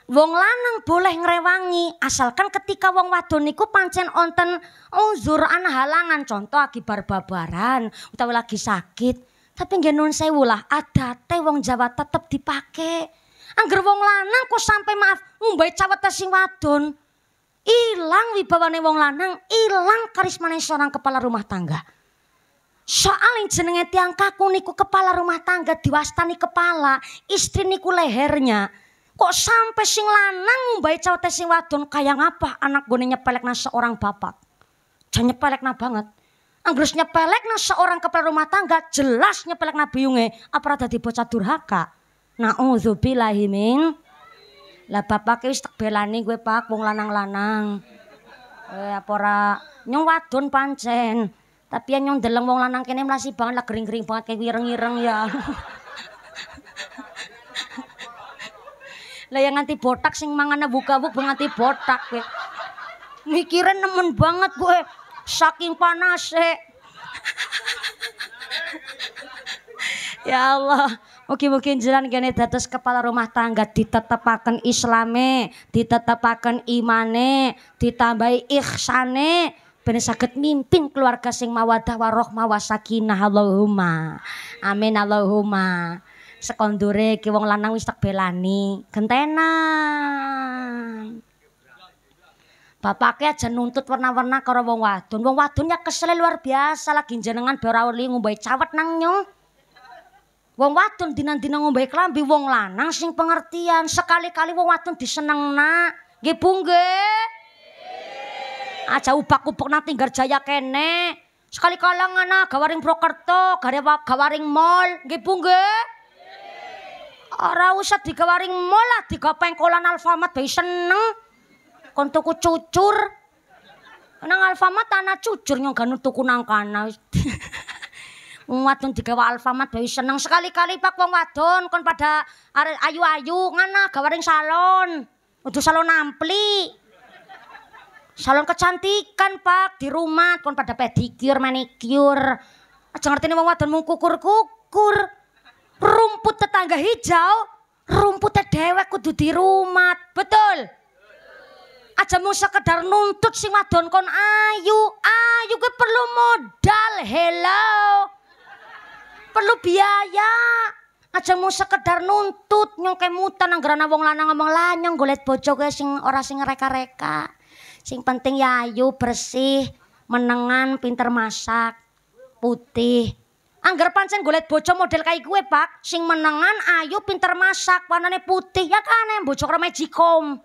Wong lanang boleh ngerewangi asalkan ketika wong wadon niku pancen onten uzur an halangan contoh akibat babaran utawa lagi sakit tapi nggih nuwun sewu lah, teh wong Jawa tetep dipake Angger wong lanang kok sampai maaf ngumbai cawete sing wadon. Ilang wibawane wong lanang, ilang karismane seorang kepala rumah tangga. Soal yang jenenge tiang kaku niku kepala rumah tangga diwastani kepala, istri niku lehernya. Kok sampai sing lanang ngumbai cawete sing wadon kaya ngapa anak gue nyepelekna seorang bapak. pelek napa banget. Anggrus nyepelek nang seorang kepala rumah tangga jelas nyepelek nabi yunge apa ada di bocah durhaka. Nauzubillahi min. Lah bapak wis tak belani gue Pak wong lanang-lanang. Eh apa ora nyong wadon pancen. Tapi yang nyong deleng wong lanang kene mlasi banget lah kering-kering banget kayak ireng-ireng ya. [LAUGHS] lah yang nganti botak sing mangane buka-buk nganti botak kowe. Mikirin nemen banget gue saking panas ya Allah Mungkin-mungkin jalan gini dados kepala rumah tangga ditetapakan islame, ditetapakan imane, ditambahi ihsane ben saged mimpin keluarga sing mawadah warahmah wasakinah Allahumma. Amin Allahumma. Sekondure ki wong lanang wis tak belani, gentenan. Bapaknya aja nuntut warna-warna karo wong wadon. Wong wadonnya kesel luar biasa lagi jenengan ora oli ngombe cawat nang nyong. Wong wadon dinan-dinan ngombe kelambi wong lanang sing pengertian. Sekali-kali wong wadon diseneng nak. Nggih ge. Aja ubak-ubuk nang tinggal jaya kene. Sekali kali ngana gawaring Prokerto, gawaring mall, nggih ge. Orang Ora usah digawaring mall lah digopeng kolan alfamat seneng kon tuku cucur. Nang Alfamart ana cucur nyong kanu tuku nang kana. [LAUGHS] wadon digawa Alfamart bae seneng sekali-kali Pak wong wadon kon pada ayu-ayu ngana gawaring salon. Udah salon ampli. Salon kecantikan Pak di rumah kon pada pedikur, manikir. Aja ngertine wong wadon mung kukur-kukur. Rumput tetangga hijau, rumputnya dewek kudu di rumah. Betul. aja mau sekedar nuntut sing wadon kon ayu ayu gue perlu modal hello perlu biaya aja mau sekedar nuntut nyongke mutan anggaran wong lana ngomong lanyong golet liat sing ora sing reka-reka sing penting ya ayu bersih menengan pinter masak putih Angger pancen golet bojo model kayak gue pak, sing menengan ayu pinter masak, warnanya putih ya kan yang bojo kremai jikom.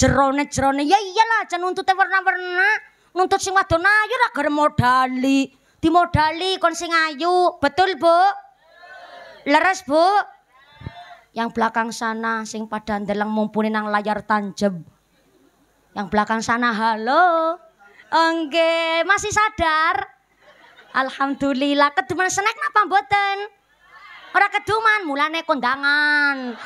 jerone-jerone. Ya iyalah, jan nuntute warna-warna. Nuntut sing wadon ayu ra gara modali. Dimodali kon sing ayu. Betul, Bu? Leres, Bu? Yang belakang sana sing pada ndeleng mumpuni nang layar tanjem. Yang belakang sana halo. Engge, masih sadar? Alhamdulillah, keduman snack napa mboten? Ora keduman, mulane kondangan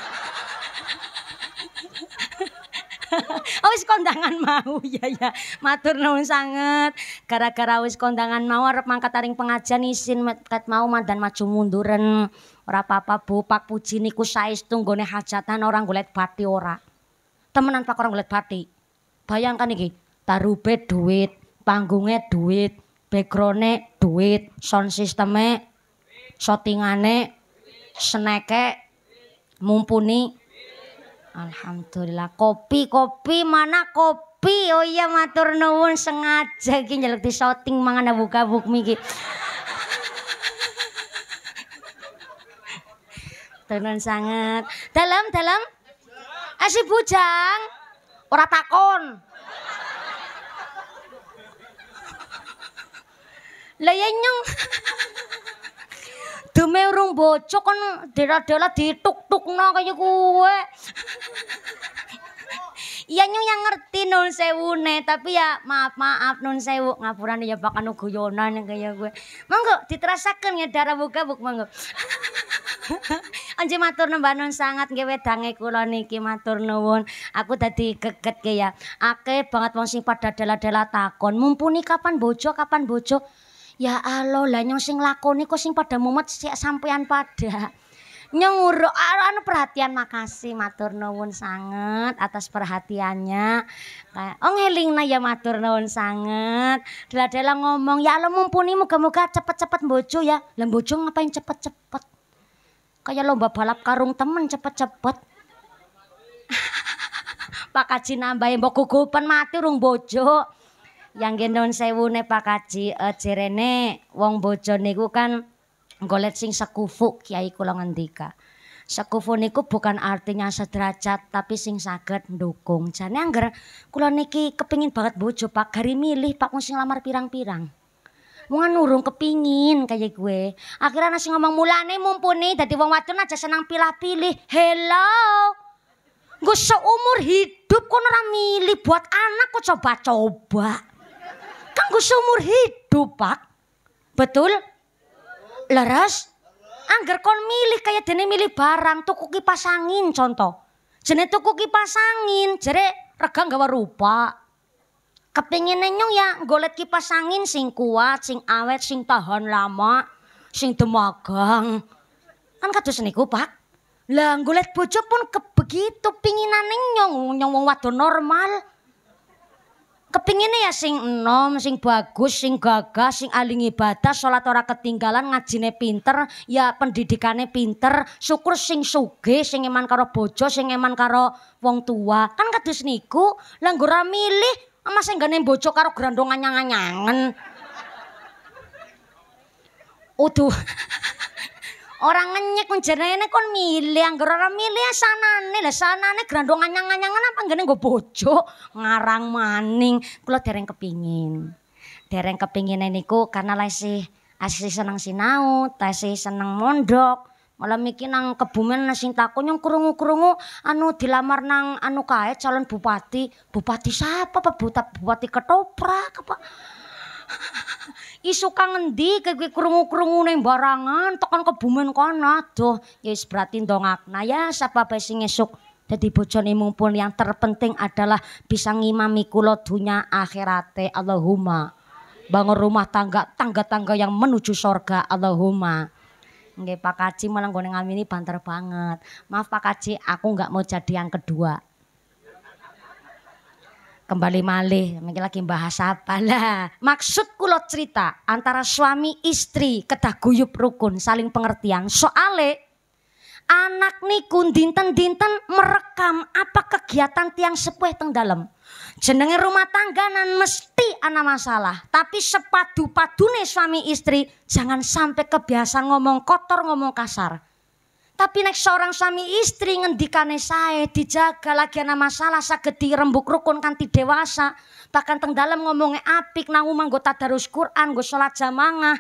oh wis kondangan mau [LAUGHS] ya ya. Matur nuwun sanget. Gara-gara wis kondangan mau arep mangkat taring pengajian isin ket mau mandan maju munduren. Ora apa-apa Bu, Pak Puji niku saestu nggone hajatan orang golek party ora. Temenan Pak orang golek party. Bayangkan iki, tarube duit, panggungnya duit, backgroundnya duit, sound sistemnya, shootingane, seneke, mumpuni Alhamdulillah. Kopi, kopi, mana kopi? Oh iya matur nuwun sengaja iki njelek di shooting mangan buka-buk miki. Tenan sangat. Dalam, dalam. Asih eh, bujang. Ora takon. Lah ya urung bocok kan dera-dera dituk-tukno kaya kue iya nyong yang ngerti non sewune, tapi ya maaf maaf nun sewu ngapuran ya bakal guyonan yang kayak monggo diterasakan ya darah buka buk monggo [LAUGHS] Anjir matur nembah non sangat nggih wedange kula niki matur nuwun. Aku dadi geget ge ya. Akeh banget wong sing padha dela-dela takon, mumpuni kapan bojo kapan bojo. Ya Allah, lah nyong sing lakoni kok sing padha mumet sik sampean padha. nyenguro anu, anu perhatian makasih matur nuwun sangat atas perhatiannya kayak oh ngelingna ya matur nuwun sangat dela-dela ngomong ya lo mumpuni moga-moga cepet-cepet bojo ya lem bojo ngapain cepet-cepet kayak lomba balap karung temen cepet-cepet [LAUGHS] Pak Kaji nambahin boku gugupan mati rung bojo yang gendong sewune Pak Kaji uh, eh, jerene wong bojo niku kan Golet sing sekufu Kiai kula ngendika. Sekufu niku bukan artinya sederajat tapi sing saged ndukung. Jane angger kula niki kepingin banget bojo Pak gari milih Pak sing lamar pirang-pirang. Wong nurung anu kepingin kayak gue. Akhirnya nasi ngomong mulane mumpuni dadi wong wadon aja senang pilih pilih Hello. Gue seumur hidup kok ora milih buat anak kok coba-coba. Kan gue seumur hidup, Pak. Betul? Leres? anggar kon milih kaya dene milih barang, tuku kipas angin contoh. Jenenge tuku kipas angin, jere rega gawa rupa. Kepengin nyong ya golet kipas angin sing kuat, sing awet, sing tahan lama, sing demagang. Kan kados niku, Pak. Lah golet bojo pun kebegitu pinginane nyong, nyong wong wadon normal. kepinginnya ya sing enom, sing bagus, sing gagah, sing aling ibadah, sholat ora ketinggalan, ngajine pinter, ya pendidikannya pinter, syukur sing suge, sing eman karo bojo, sing eman karo wong tua. Kan kados niku, langgura milih ama sing gane bojo karo grandongan nyang-nyangen. Uduh. [LAUGHS] orang ngenyek menjernihnya kan milih, anggar orang milih sanane lah sanane gerandong anyang-anyangan apa gini gue bojo ngarang maning kalau dereng kepingin dereng kepingin ini ku karena lah sih asli seneng sinau, tasi seneng mondok malah mikir nang kebumen nasi takunya kurungu kurungu anu dilamar nang anu kaya calon bupati bupati siapa pak bupati ketoprak apa, isu kang ngendi kowe krungu-krungu neng barangan tekan kebumen kono tuh ya beratin berarti nah ya siapa pesing sing jadi dadi imung pun yang terpenting adalah bisa ngimami kula dunia akhirate Allahumma bangun rumah tangga tangga-tangga yang menuju sorga Allahumma Nggak Pak Kaji malah nggone ngamini banter banget. Maaf Pak Kaci, aku nggak mau jadi yang kedua kembali malih mungkin lagi bahas apa lah maksud kulo cerita antara suami istri ketah guyup rukun saling pengertian soale anak niku dinten-dinten merekam apa kegiatan tiang sepuh teng dalam jenenge rumah tangganan mesti ana masalah tapi sepadu padune suami istri jangan sampai kebiasaan ngomong kotor ngomong kasar tapi nek seorang suami istri ngendikane saya dijaga lagi ana masalah sakit rembuk rukun kanti dewasa. Bahkan teng ngomongnya apik nang umang nggo tadarus Quran, gue sholat jamaah,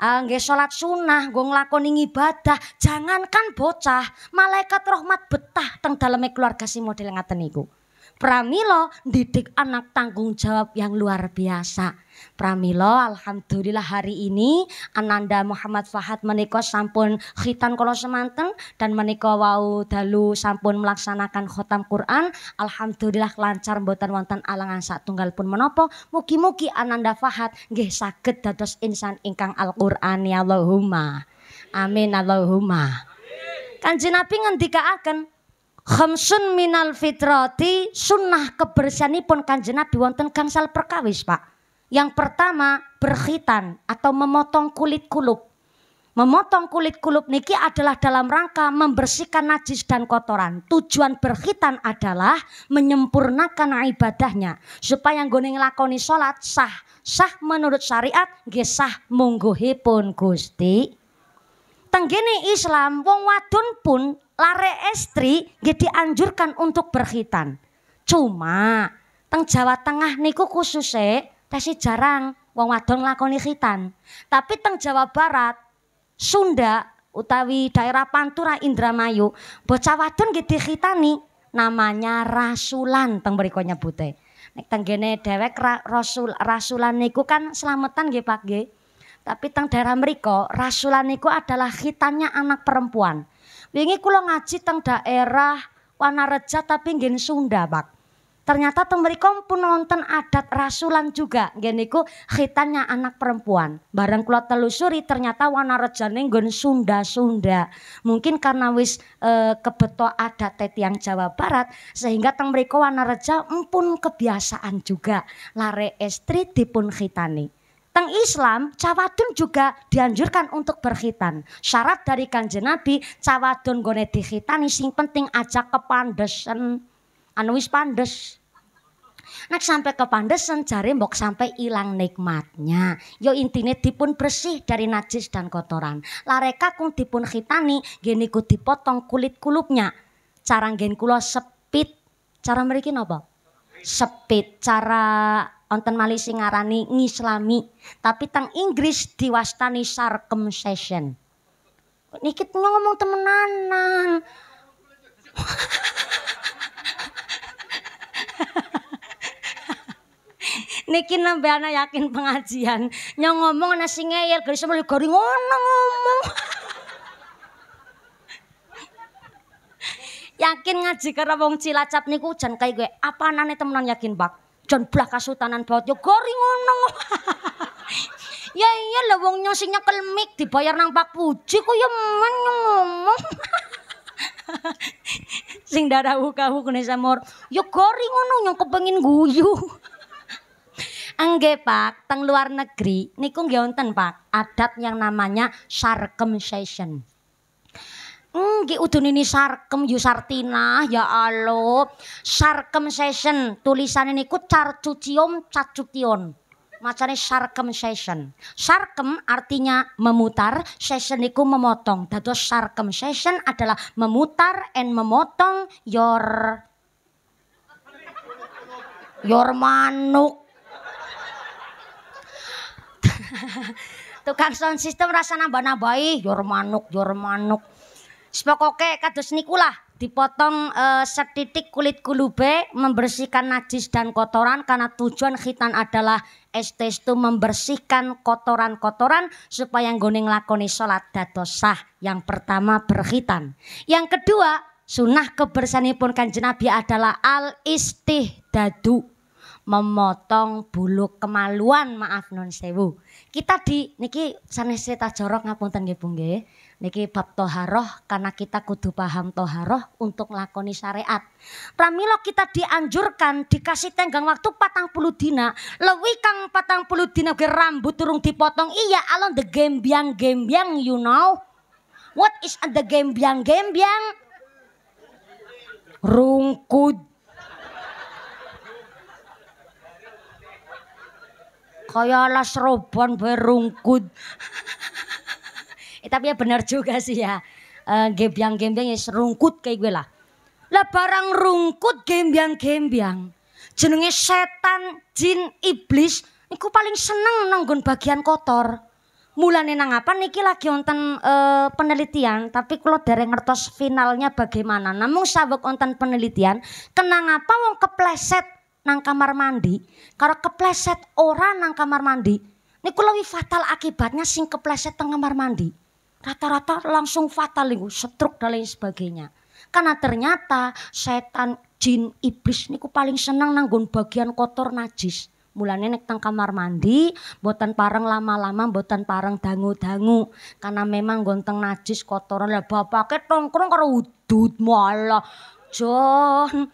uh, nggih salat sunah, nggo nglakoni ibadah. Jangankan bocah, malaikat rahmat betah teng daleme keluarga si model ngaten gue. Pramilo, didik anak tanggung jawab yang luar biasa pramilo alhamdulillah hari ini Ananda Muhammad Fahad menikah sampun khitan kula semanten dan menikah wau dalu sampun melaksanakan khotam Quran alhamdulillah lancar mboten wonten alangan saat tunggal pun menopo mugi-mugi Ananda Fahad nggih saged dados insan ingkang Al-Qur'an ya Allahumma amin Allahumma Kanji Nabi ngendikaaken Khamsun minal fitrati sunnah kebersihanipun Kanjeng Nabi wonten gangsal perkawis Pak yang pertama berkhitan atau memotong kulit kulup. Memotong kulit kulup niki adalah dalam rangka membersihkan najis dan kotoran. Tujuan berkhitan adalah menyempurnakan ibadahnya supaya nggone nglakoni salat sah. Sah menurut syariat gesah sah pun Gusti. Tenggene Islam wong wadon pun lare estri nggih dianjurkan untuk berkhitan. Cuma teng Jawa Tengah niku khususnya tapi jarang wong wadon nglakoni khitan. Tapi teng Jawa Barat, Sunda utawi daerah Pantura Indramayu, bocah wadon nggih khitani namanya rasulan teng mriku nyebute. Nek tenggene dhewek ra, rasul rasulan niku kan selametan nggih Pak nggih. Tapi teng daerah mriku rasulan niku adalah khitannya anak perempuan. Wingi kula ngaji teng daerah Wanareja tapi nggih Sunda, Pak. Ternyata teng pun nonton adat rasulan juga. Geniku khitannya anak perempuan. Barang kula telusuri ternyata wanarejane nggon Sunda-Sunda. Mungkin karena wis e, kebeto adat yang Jawa Barat sehingga teng mriku wanareja empun kebiasaan juga lare estri dipun khitani. Teng Islam, cawadun juga dianjurkan untuk berkhitan. Syarat dari kanjeng Nabi, cawadun gone dikhitani sing penting aja kepandesen anu wis pandes. Nek sampai ke pandesan jare mbok sampai hilang nikmatnya. Yo ya intine dipun bersih dari najis dan kotoran. Lareka kung dipun hitani geni ku dipotong kulit kulupnya. Cara gen kulo sepit. Cara meriki nopo? Sepit. Cara onten mali singarani ngislami, tapi tang Inggris diwastani circumcision. Niki ngomong temenanan. [LAUGHS] [LAUGHS] niki nambah anak yakin pengajian nyong ngomong anak si ngeyel semua gari ngono ngomong [LAUGHS] yakin ngaji karena wong Cilacap niku jan gue apa nane temenan yakin bak, jan belakas kasutanan baut. Ya gari ngono [LAUGHS] ya iya lah wong nyong dibayar nang Pak Puji kok ya men ngomong [LAUGHS] sing darah uka kune samor yo ya gori ngono nyong kepengin guyu [LAUGHS] Angge Pak, teng luar negeri niku nggih wonten Pak, adat yang namanya circumcision. Hmm, nggih udun ini sarkem yu ya sartina ya Allah. Circumcision tulisane niku cucium cacution. Macane session Sarkem artinya memutar, session iku memotong. sarkem session adalah memutar and memotong your your manuk. [LAUGHS] Tukang sound system rasa nambah-nambahi your manuk, your manuk. Sepokoke kados niku lah dipotong uh, setitik kulit kulube membersihkan najis dan kotoran karena tujuan khitan adalah estes itu membersihkan kotoran-kotoran supaya nggone lakoni sholat dados sah. Yang pertama berkhitan. Yang kedua, sunnah kebersihan pun kan jenabi adalah al dadu memotong bulu kemaluan maaf non sewu. Kita di niki sanes cerita jorok ngapunten nggih niki bab toharoh karena kita kudu paham toharoh untuk lakoni syariat. Pramilo kita dianjurkan dikasih tenggang waktu patang puluh dina, lewi kang patang puluh dina ke rambut turung dipotong iya alon the gembiang gembiang you know. What is the gembiang gembiang? Rungkud. kayak las roban berungkud. [LAUGHS] Eh, tapi ya benar juga sih ya. Uh, eh, gembiang-gembiang ya serungkut kayak gue lah. Lah barang rungkut gembiang-gembiang. Jenenge setan, jin, iblis. Niku paling seneng nanggun bagian kotor. Mulane nang apa niki lagi wonten uh, penelitian, tapi kalau dari ngertos finalnya bagaimana. Namun sabuk wonten penelitian, kenang apa wong kepleset nang kamar mandi, Karena kepleset orang nang kamar mandi. Niku lebih fatal akibatnya sing kepleset nang kamar mandi rata-rata langsung fatal itu, stroke dan lain sebagainya. Karena ternyata setan jin iblis niku paling senang nanggon bagian kotor najis. Mulane nek teng kamar mandi, boten parang lama-lama buatan parang dangu-dangu. Karena memang gonteng najis kotoran lah bapake tongkrong karo udut malah. Jon,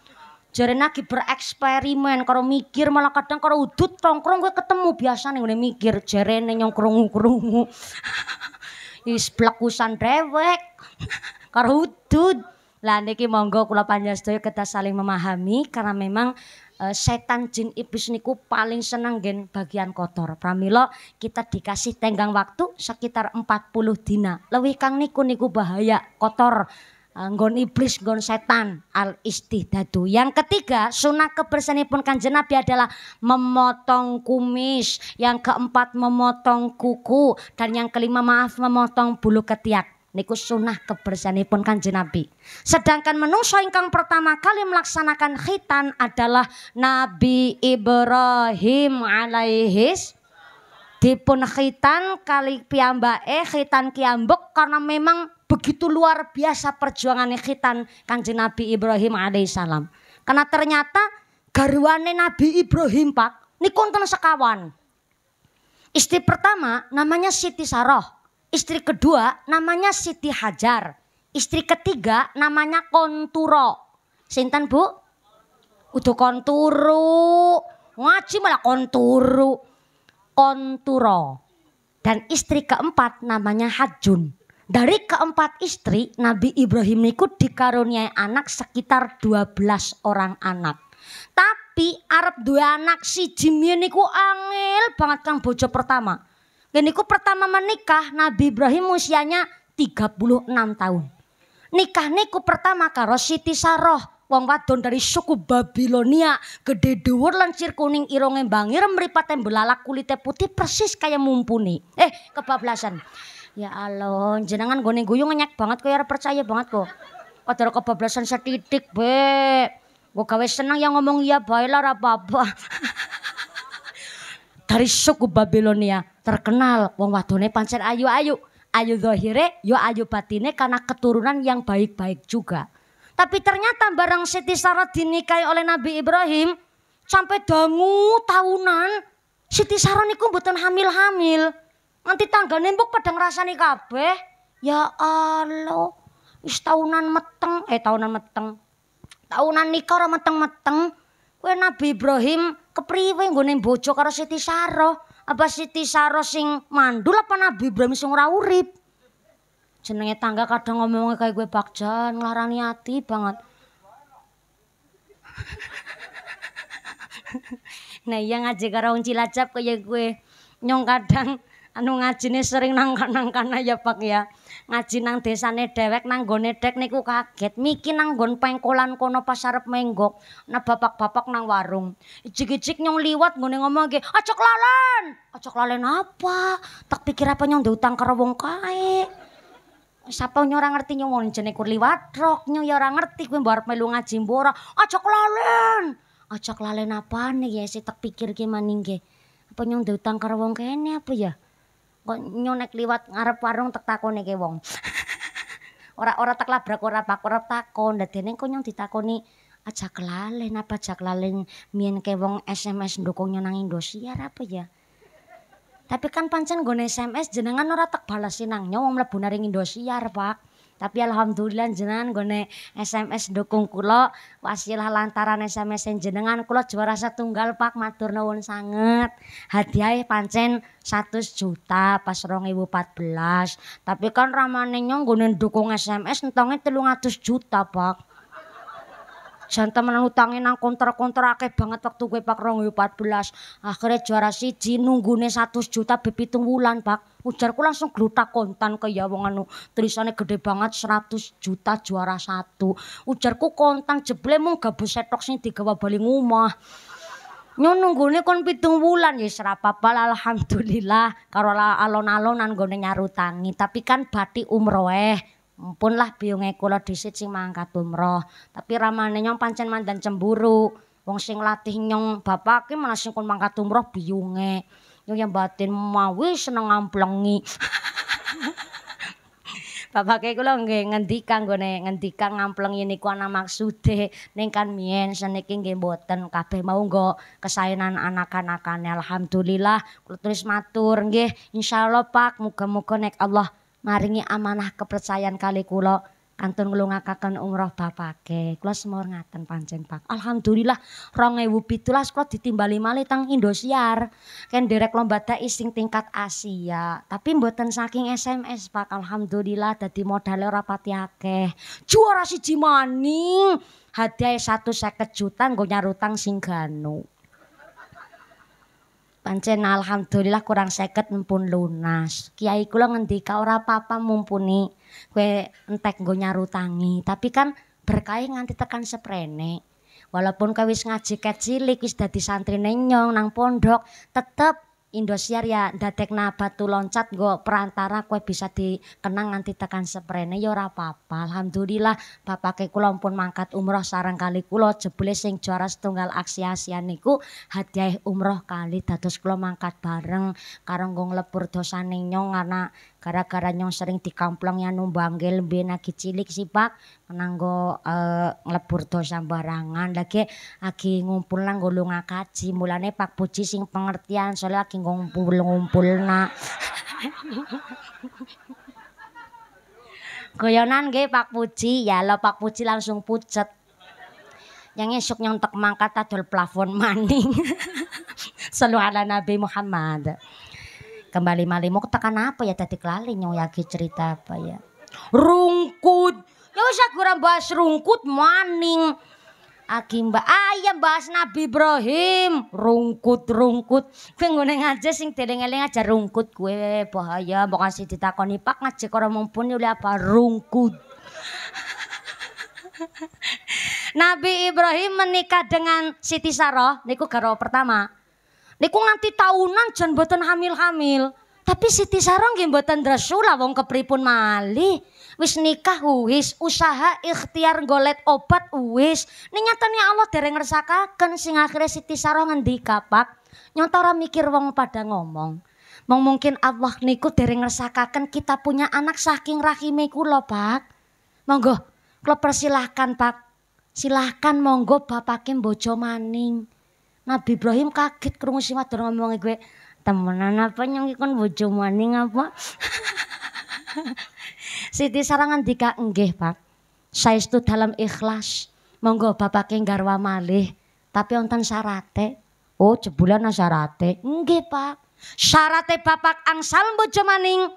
jadi lagi bereksperimen karo mikir malah kadang karo udut tongkrong gue ketemu biasa nih mikir jadi nenyong kerungu kerungu. [LAUGHS] isblekusan dewek karo karhutud, Lah niki monggo kula panjenengan kita saling memahami karena memang uh, setan jin iblis niku paling seneng gen bagian kotor. Pramila kita dikasih tenggang waktu sekitar 40 dina. Lebih kang niku niku bahaya kotor. Anggon eh, iblis, anggon setan, al istihdadu. Yang ketiga, sunnah pun kanjeng jenabi adalah memotong kumis, yang keempat memotong kuku, dan yang kelima maaf memotong bulu ketiak. Niku sunnah pun kanjeng jenabi. Sedangkan menungso ingkang pertama kali melaksanakan khitan adalah Nabi Ibrahim alaihis dipun khitan kali piyambake khitan kiambek karena memang Begitu luar biasa perjuangan khitan kanjeng Nabi Ibrahim alaihissalam. Karena ternyata garwane Nabi Ibrahim pak, ini konten sekawan. Istri pertama namanya Siti Saroh. Istri kedua namanya Siti Hajar. Istri ketiga namanya Konturo. Sinten bu? Udah konturu. Ngaji malah konturu. Konturo. Dan istri keempat namanya Hajun. Dari keempat istri, Nabi Ibrahim niku dikaruniai anak sekitar 12 orang anak. Tapi Arab dua anak si Jimmy niku angil banget Kang bojo pertama. Niku pertama menikah Nabi Ibrahim usianya 36 tahun. Nikah niku pertama karo Siti Saroh wong wadon dari suku Babilonia gede dewur lancir sir kuning bangir mbangir meripat belalak kulitnya putih persis kayak mumpuni. Eh kebablasan. Ya Allah, jenengan nih guyu ngenyak banget kok, ya percaya banget kok. Kadar kebablasan setitik, be. Gue kawes senang yang ngomong ya, baiklah apa-apa. [LAUGHS] Dari suku Babilonia terkenal wong wadone pancen ayu-ayu. Ayu zahire, yo ya ayu batine karena keturunan yang baik-baik juga. Tapi ternyata barang Siti Sarah dinikahi oleh Nabi Ibrahim sampai dangu tahunan Siti Sarah niku mboten hamil-hamil. nanti tanggane mbok padha ngrasani kabeh. Ya Allah, wis taunan meteng, eh taunan meteng. Taunan nikah ora meteng-meteng. Kowe Nabi Ibrahim kepriwe nggone bojo karo Siti Sarah? Apa Siti Sarah sing mandul apa Nabi Ibrahim sing ora urip? Jenenge tangga kadang ngomongnya kayak gue bakjan, ngelarani hati banget. [LAUGHS] nah iya ngaji karo wong Cilacap kaya gue nyong kadang anu ngajine sering nang nang kana ya Pak ya. Ngaji nang desane dewek nang gone dek niku kaget. Miki nang gon pengkolan kono pas arep menggok. Nah bapak-bapak nang warung. Ijik-ijik nyong liwat ngene ngomong nggih, acok lalen acok lalen apa? Tak pikir apa nyong utang karo wong kae. Siapa nyong ora ngerti nyong kur liwat rok nyong ya ora ngerti kuwi mbok melu ngaji mbok Acok lalen. Acok lalen apa nih ya si tak pikir gimana maning ge. Apa nyong utang karo wong kene apa ya? kok nyonek liwat ngarep warung tek takone ke wong [LAUGHS] ora ora tak labrak ora pak ora takon dadi ning kok nyong ditakoni aja kelalen apa aja kelalen mien ke wong SMS ndukung nang Indosiar apa ya tapi kan pancen gone SMS jenengan ora tak balasin nang nyong mlebu naring Indosiar pak tapi alhamdulillah jenengan gone SMS dukung kula wasilah lantaran SMS jenengan kula juara setunggal Pak matur nuwun sanget hadiah pancen 100 juta pas 2014 tapi kan ramane nyong gone dukung SMS entonge 300 juta Pak jan temenan utange nang kontra-kontra akeh banget waktu gue Pak 14. Akhirnya juara siji nunggune 100 juta bepitung wulan, Pak. Ujarku langsung gluta kontan ke ya wong anu. Tulisane gede banget 100 juta juara satu. Ujarku kontan jeble mung gabus setok sing digawa bali ngomah. Nyon nunggune kon pitung wulan ya serap alhamdulillah karo alon-alonan gone nyarutangi tapi kan bati umroh eh. Mpun lah biyunge kula dhisik sing mangkat tumroh. tapi ramane nyong pancen mandan cemburu. Wong sing latih nyong bapak ki sing kon mangkat tumroh biyunge. Nyong yang batin mawi seneng amplengi. [LAUGHS] Bapak kula nggih ngendika nggone ngendika ngamplengi niku ana maksude ning kan mien seniki nggih mboten kabeh mau nggo kesaenan anak-anakane alhamdulillah kula tulis matur nggih insyaallah Pak muga-muga nek Allah maringi amanah kepercayaan kali kula kantun nglungaken umroh bapake. Kula semua ngaten pancen Pak. Alhamdulillah 2017 kula ditimbali malitang Indosiar. Ken derek lomba dai sing tingkat Asia. Tapi mboten saking SMS Pak. Alhamdulillah dadi modalnya ora akeh. Juara si maning. Hadiah satu juta nggo nyarutang sing ganu. pancen alhamdulillah kurang seket mumpun lunas kiai kula ngendika ora papa mumpuni kue entek nggo tangi. tapi kan berkahe nganti tekan seprene walaupun kau wis ngaji kecilik wis dadi santri nenyong nang pondok tetep Indosiar ya dadekna batu loncat go perantara kue bisa dikenang nganti tekan seprene ya ora apa-apa. Alhamdulillah bapake kula pun mangkat umroh sarang kali kula jebule sing juara setunggal aksi Asia niku hadiah umroh kali dados kula mangkat bareng karo nggo dosa dosane nyong anak gara-gara nyong sering dikamplang yang numbanggil mbien kicilik cilik sih pak menanggo e, eh, ngelebur dosa barangan lagi lagi ngumpul lang gulung ngakaji mulane pak puji sing pengertian soalnya lagi ngumpul-ngumpul nak [LAUGHS] goyonan gak pak puji ya lo pak puji langsung pucet yang esok tak mangkat adol plafon maning selalu [LAUGHS] ala Nabi Muhammad kembali malimu tekan apa ya tadi kelali nyong lagi cerita apa ya rungkut ya usah kurang bahas rungkut maning Aki mbak ayam bahas Nabi Ibrahim rungkut rungkut gue ngoneng aja sing tidak eling aja rungkut gue bahaya mau kasih ditakoni pak ngajek korang mumpuni oleh apa rungkut [LAUGHS] Nabi Ibrahim menikah dengan Siti Saroh niku garo pertama Niku nganti tahunan jan boten hamil-hamil. Tapi Siti Sarong nggih mboten dresula wong kepripun mali. Wis nikah wis, usaha ikhtiar golet obat wis. Ning nyatane Allah dereng ngersakaken sing akhirnya Siti Sarah ngendika, kapak. Nyata mikir wong pada ngomong. Mong mungkin Allah niku dereng ngersakaken kita punya anak saking rahime kula, Pak. Monggo, kula persilahkan, Pak. Silahkan monggo bapake bojo maning. Nabi Ibrahim kaget kerungu si wadon ngomongi gue temenan apa nyong ikon kan bojo maning apa [LAUGHS] Siti sarangan dika enggih pak saya itu dalam ikhlas monggo bapake garwa malih tapi onten syarate oh cebulan syarate enggih pak syarate bapak angsal bojo maning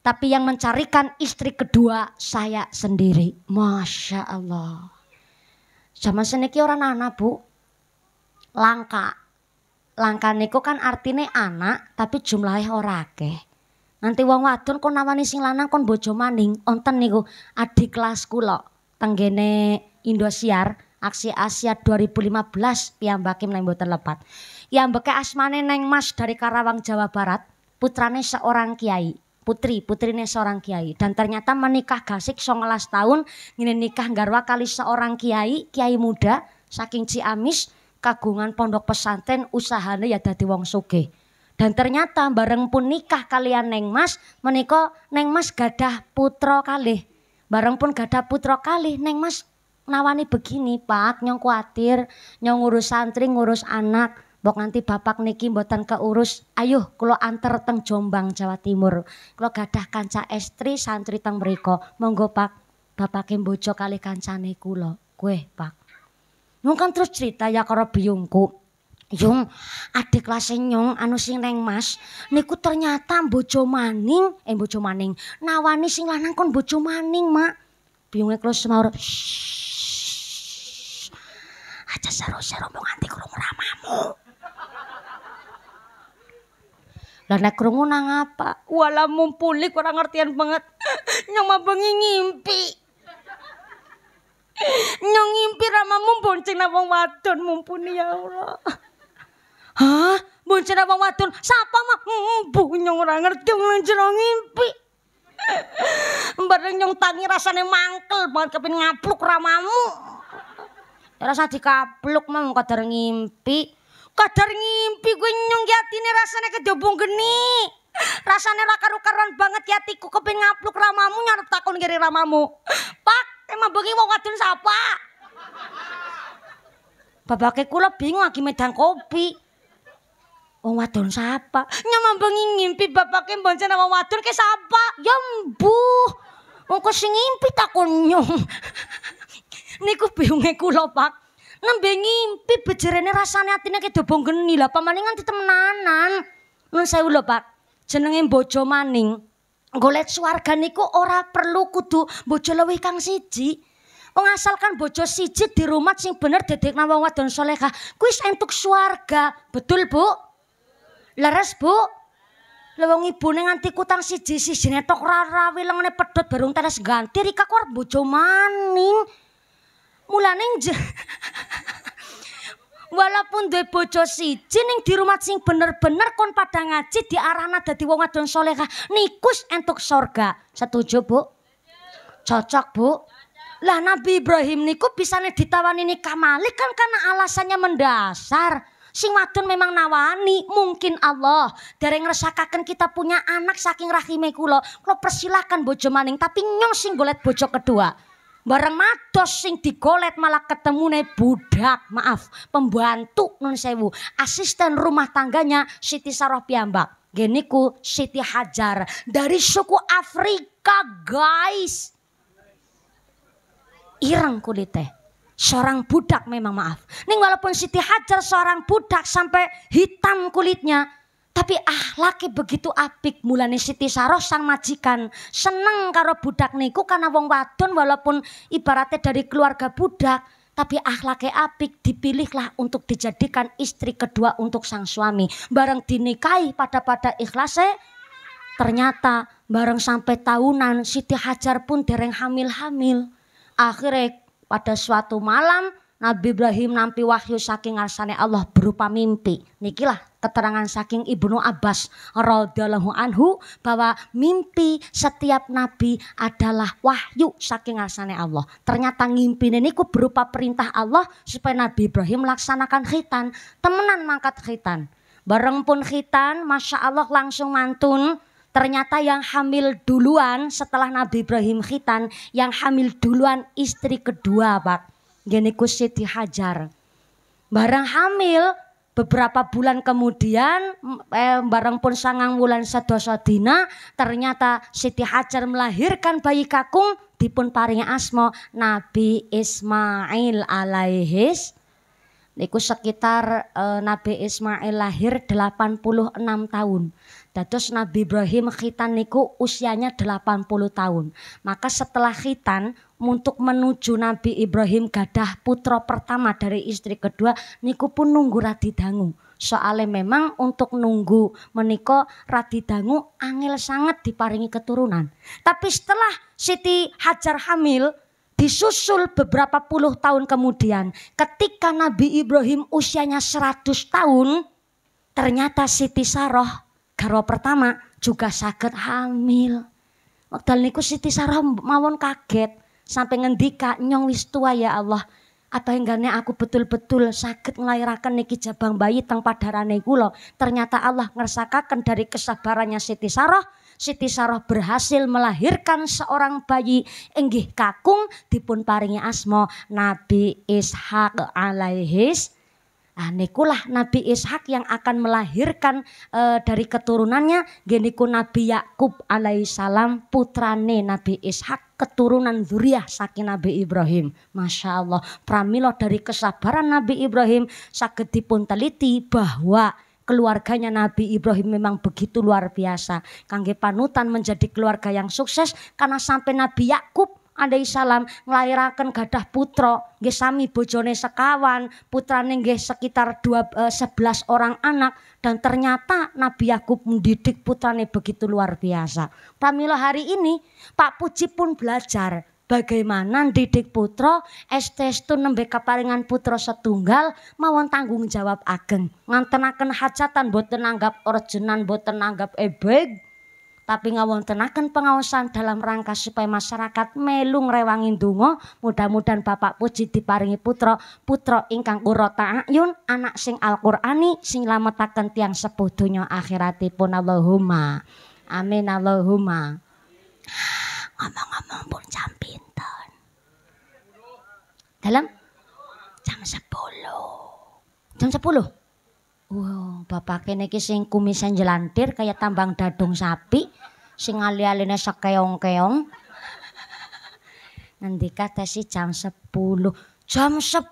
tapi yang mencarikan istri kedua saya sendiri masya Allah sama seniki orang anak bu langka. Langka niku kan artinya anak tapi jumlahnya ora akeh. Nanti wong wadon kon nawani sing lanang kon bojo maning onten niku adik kelas kula tenggene Indosiar aksi Asia 2015 piyambake meneng mboten lepat. Piyambake asmane Neng Mas dari Karawang Jawa Barat, putrane seorang kiai putri, putrine seorang kiai dan ternyata menikah gasik songelas tahun ini nikah garwa kali seorang kiai, kiai muda saking Ciamis kagungan pondok pesantren usahane ya dadi wong suge. Dan ternyata bareng pun nikah kalian Neng Mas, meniko Neng Mas gadah putra kali, Bareng pun gadah putra kali Neng Mas nawani begini, Pak, nyong kuatir, nyong ngurus santri, ngurus anak. bok nanti bapak niki buatan keurus, ayo kulo antar teng Jombang Jawa Timur. Kulo gadah kanca estri santri teng beriko Monggo Pak, bapak bojo kali kancane kulo kue Pak. Nyong kan terus cerita ya karo biungku. Yung adik kelas nyong anu sing neng Mas niku ternyata bojo maning, eh bojo maning. Nawani sing lanang kon bojo maning, Mak. Biungnya kelas shhh, Aja seru-seru mau nganti kurung ramamu. Lah nek krungu nang apa? Wala mumpulik kurang ngertian banget. Nyong mah bengi ngimpi. Nyong ngimpi ramamu bonceng nang wong wadon mumpuni ya Allah. Hah? Bonceng nang wong wadon Siapa mah? Hmm, Mbuh nyong ora ngerti wong jero ngimpi. Bareng nyong tangi rasane mangkel banget kepin ngapluk ramamu. Ya Rasa dikapluk mah kadar ngimpi. Kadar ngimpi gue nyong yatine rasane kedobong geni. Rasane ra karu-karuan banget yatiku kepin ngapluk ramamu nyarep takon kiri ramamu. Pak Emang bengi wong wadon sapa? Babake kula bingung lagi medang kopi. Wong wadon sapa? Nyamang bengi ngimpi babake boncen wong wadon ke sapa? Ya mbuh. Wong kok sing ngimpi takon nyong. Niku bingunge kula, Pak. nembe ngimpi bejerene rasane atine kedobong geni lah pamaning nganti temenanan. Nun sewu lho Pak, jenenge Bojo Maning golek swarga niku ora perlu kudu bojo luwih kang siji. Wong asalkan bojo siji di rumah sing bener dedek wong wadon soleha kuwi entuk swarga. Betul, Bu? Leres, Bu? Lah ibu ibune nganti kutang siji siji netok ora rawi lengene pedhot barung teres ganti rika kuwi bojo maning. Mulane [LAUGHS] walaupun dua bojo si, jining di rumah sing bener-bener kon pada ngaji di nada dadi wong adon salehah nikus entuk sorga. Setuju, Bu? Cocok, Bu? Lah Nabi Ibrahim niku nih ditawani nikah malik kan karena alasannya mendasar. Sing wadon memang nawani, mungkin Allah dari ngeresakakan kita punya anak saking rahime kulo Kula persilahkan bojo maning tapi nyong sing golet bojo kedua. Bareng matos sing digolet malah ketemu nih budak, maaf, pembantu non sewu, asisten rumah tangganya Siti Sarah Piambak Geniku Siti Hajar dari suku Afrika, guys. Ireng kulitnya. Seorang budak memang maaf. nih walaupun Siti Hajar seorang budak sampai hitam kulitnya, tapi akhlaknya begitu apik mulane Siti Saroh sang majikan seneng karo budak niku karena wong wadon walaupun ibaratnya dari keluarga budak tapi akhlaknya apik dipilihlah untuk dijadikan istri kedua untuk sang suami bareng dinikahi pada pada ikhlasnya ternyata bareng sampai tahunan Siti Hajar pun dereng hamil-hamil akhirnya pada suatu malam Nabi Ibrahim nampi wahyu saking arsane Allah berupa mimpi. Nikilah keterangan saking Ibnu Abbas radhiyallahu anhu bahwa mimpi setiap nabi adalah wahyu saking arsane Allah. Ternyata mimpi niku berupa perintah Allah supaya Nabi Ibrahim melaksanakan khitan, temenan mangkat khitan. Bareng pun khitan, Masya Allah langsung mantun Ternyata yang hamil duluan setelah Nabi Ibrahim khitan, yang hamil duluan istri kedua, Pak gini kusi dihajar. Barang hamil beberapa bulan kemudian eh, barang pun sangang wulan sedosa dina ternyata Siti Hajar melahirkan bayi kakung dipun paring asmo Nabi Ismail alaihis niku sekitar eh, Nabi Ismail lahir 86 tahun Dados Nabi Ibrahim khitan niku usianya 80 tahun. Maka setelah khitan untuk menuju Nabi Ibrahim gadah putra pertama dari istri kedua niku pun nunggu dangu. soalnya memang untuk nunggu menika dangu angel sangat diparingi keturunan. Tapi setelah Siti Hajar hamil disusul beberapa puluh tahun kemudian ketika Nabi Ibrahim usianya 100 tahun ternyata Siti Saroh garwa pertama juga sakit hamil. Waktu niku Siti Sarah mawon kaget sampai ngendika nyong wis tua ya Allah. Apa enggaknya aku betul-betul sakit ngelahirakan niki jabang bayi teng padarane kula. Ternyata Allah ngersakakan dari kesabarannya Siti Sarah. Siti Sarah berhasil melahirkan seorang bayi inggih kakung dipun paringi asma Nabi Ishak alaihis Nah, nikulah Nabi Ishak yang akan melahirkan e, dari keturunannya geniku Nabi Yakub alaihissalam putrane Nabi Ishak keturunan Zuriyah saki Nabi Ibrahim. Masya Allah pramilo dari kesabaran Nabi Ibrahim sakit pun teliti bahwa keluarganya Nabi Ibrahim memang begitu luar biasa. Kangge panutan menjadi keluarga yang sukses karena sampai Nabi Yakub alaihi salam nglairaken gadah putra nggih sami bojone sekawan, putrane nggih sekitar 2 11 eh, orang anak dan ternyata Nabi Yakub mendidik putrane begitu luar biasa. Pamilo hari ini Pak Puji pun belajar bagaimana didik putra estestu nembe keparingan putra setunggal mawon tanggung jawab ageng ngantenaken hajatan buat tenanggap orjenan buat tenanggap ebeg tapi tenakan pengawasan dalam rangka supaya masyarakat melung rewangin dungo mudah-mudahan Bapak Puji diparingi putra putra ingkang urota ayun anak sing Al-Qur'ani sing lametaken tiang sepuh donya akhiratipun Allahumma amin Allahumma ngomong-ngomong pun jam pinten dalam jam 10 jam 10 Wow, bapak kene iki sing kumisan jelantir kaya tambang dadung sapi, sing ali-aline sekeong-keong. kata si jam 10. Jam 10.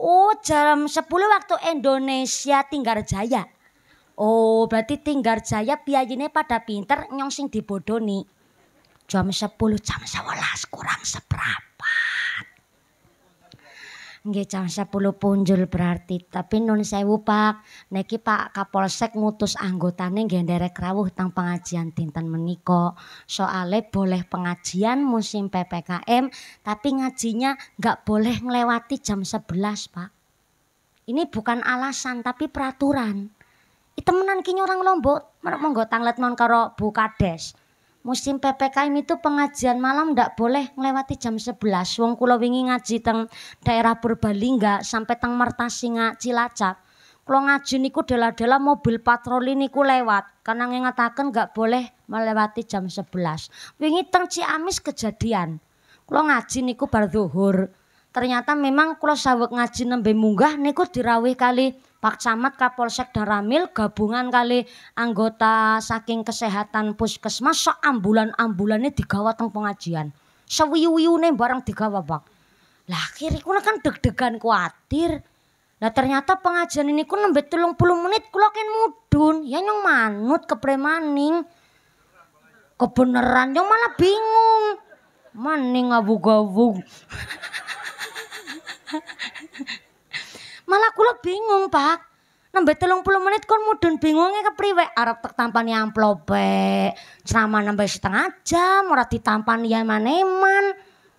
Oh, jam 10 waktu Indonesia Jaya, Oh, berarti Jaya piyayine pada pinter nyong sing dibodoni. Jam 10 jam 11 kurang seberapa nggih jam 10 punjul berarti. Tapi nun sewu Pak, niki Pak Kapolsek ngutus anggotane nggih nderek rawuh pengajian dinten meniko Soale boleh pengajian musim PPKM, tapi ngajinya nggak boleh ngelewati jam 11, Pak. Ini bukan alasan tapi peraturan. Itemenan ki orang Lombok, monggo tanglet mon karo bukades musim PPKM itu pengajian malam ndak boleh melewati jam 11. Wong kula wingi ngaji teng daerah Purbalingga sampai teng Mertasinga Cilacap. Kula ngaji niku dela-dela mobil patroli niku lewat karena ngingataken nggak boleh melewati jam 11. Wingi teng Ciamis kejadian. Kula ngaji niku bar zuhur. Ternyata memang kula sawek ngaji nembe munggah niku dirawih kali Pak Camat, Kapolsek Daramil, gabungan kali anggota saking kesehatan puskesmas so ambulan-ambulannya digawa teng pengajian. Sewiu-wiu nih bareng digawa, Pak. Lah kiri kuna kan deg-degan kuatir. Lah ternyata pengajian ini ku tulung puluh menit kula kan mudun. Ya nyong manut kepremaning. Kebeneran nyong malah bingung. Maning abu-abu. [LAUGHS] Malah kula bingung, Pak. nambah telung puluh menit kon mudun bingungnya kepriwe Arab tek tampani amplop bae. Ceramah nambah setengah jam ora ditampani eman-eman.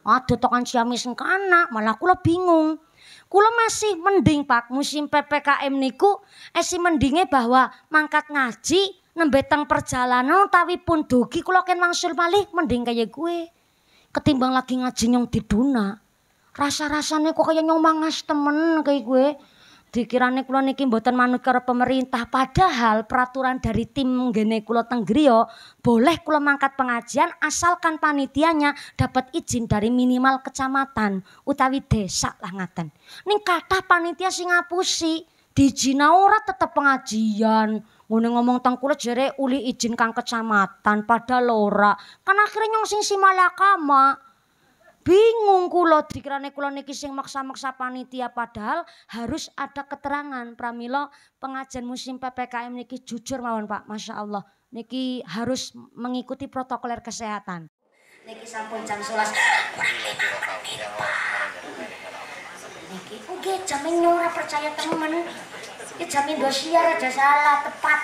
Aduh tokan siami sengkana, malah kula bingung. Kula masih mending Pak musim PPKM niku esi mendingnya bahwa mangkat ngaji Nambah teng perjalanan Tapi pun dugi kula ken wangsul malih mending kayak gue. Ketimbang lagi ngaji nyong diduna rasa rasanya kok kayak nyomangas temen kayak gue. Dikirane kula niki mboten manut karo pemerintah, padahal peraturan dari tim gene kula Tenggriya boleh kula mangkat pengajian asalkan panitianya dapat izin dari minimal kecamatan utawi desa lah ngaten. Ning kathah panitia sing ngapusi, dijina ora tetep pengajian. Ngene ngomong teng kula jere uli izin kang kecamatan padahal ora. Kan akhirnya nyong sing simalakama. Bingung kulo dikirane kula niki sing maksa-maksa panitia padahal harus ada keterangan pramilo pengajian musim PPKM niki jujur mawon Pak, Masya Allah. Niki harus mengikuti protokoler kesehatan. Niki sampun jam 11. Kurang 5 menit, Niki, oke jamin nyora percaya temen. Iki jamin dosiar aja salah tepat.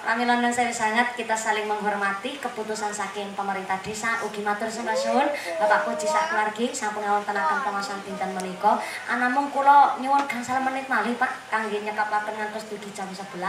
Ramilan dan saya sangat kita saling menghormati keputusan saking pemerintah desa Ugi Matur Sembasun Bapak Kuci Sakwargi Sang Pengawal Tenakan Pengawasan Pintan Meniko Anamung Kulo Nyuwun Gansal Menit Mali Pak Kanggi Nyekap Laten Ngantus Dugi Jam 11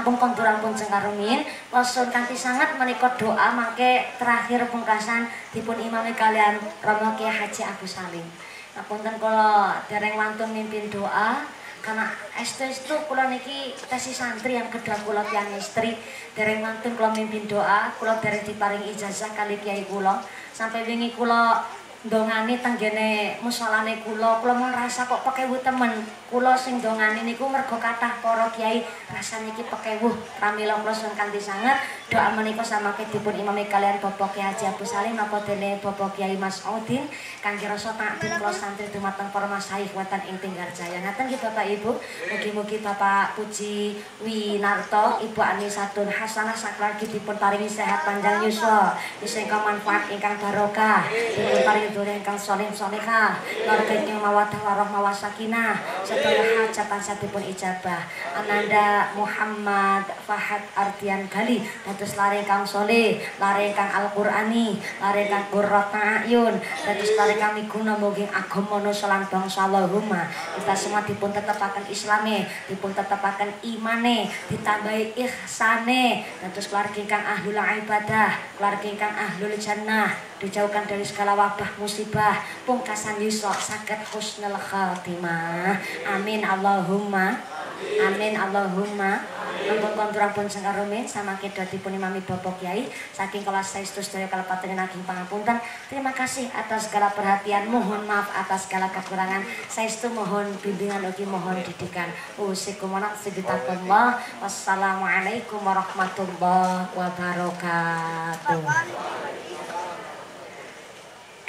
Ampung Konturan Pun Cengkarumin Wosun Kanti Sangat Meniko Doa Make Terakhir Pungkasan Dipun Imami Kalian Romo Kia Haji Abu Salim Apunten kula dereng wantun mimpin doa karena SD itu kula niki tesi santri yang kedua kula yang istri dari mantun kula mimpin doa kula dari diparing ijazah kali kiai kula sampai wingi kula dongani tenggene musalane kula kula merasa kok pake pakai temen kula sing dongane niku mergo kathah para kiai rasane iki pekewuh pramila kula sing kanthi sanget doa menika samangke dipun imami kalian Bapak Kiai Haji Abu Salim napa dene Bapak Kiai Mas Odin kangge rasa takdir kula santri dumateng para masyaikh wonten ing Tinggal Jaya ngaten nggih Bapak Ibu mugi-mugi Bapak Puji Winarto Ibu Ani Hasanah saklagi dipun paringi sehat panjang yuswa isih manfaat ingkang barokah dipun paringi dunya ingkang solim solihah lan kenging mawaddah warahmah sakinah segala hajatan satupun ijabah Ananda Muhammad Fahad Artian Gali Datus lare kang soleh Lare kang Al-Qur'ani Lare kang Gurrat Ma'ayun Datus lare kang miguna mungkin agomono selang bangsa Allahumma Kita semua dipun tetepakan islame Dipun tetepakan imane Ditambahi ihsane Datus keluarga kang ahlul ibadah Keluarga kang ahlul jannah Dijauhkan dari segala wabah musibah Pungkasan Yusuf sakit husnul khatimah Amin Allahumma. Amin Allahumma. Ampun kontura pun rumit, sama kedua kedotipun imami bapak yai. saking kelas saya saistus daya kalepatan naging pangapunten terima kasih atas segala perhatian mohon maaf atas segala kekurangan istu mohon bimbingan lagi, mohon didikan wassalamualaikum warahmatullahi wabarakatuh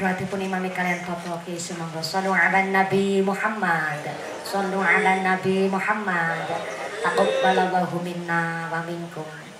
pun imami kalian topoki sumangga Sallu ala Nabi Muhammad Sallu ala Nabi Muhammad Taqabbalallahu minna wa minkum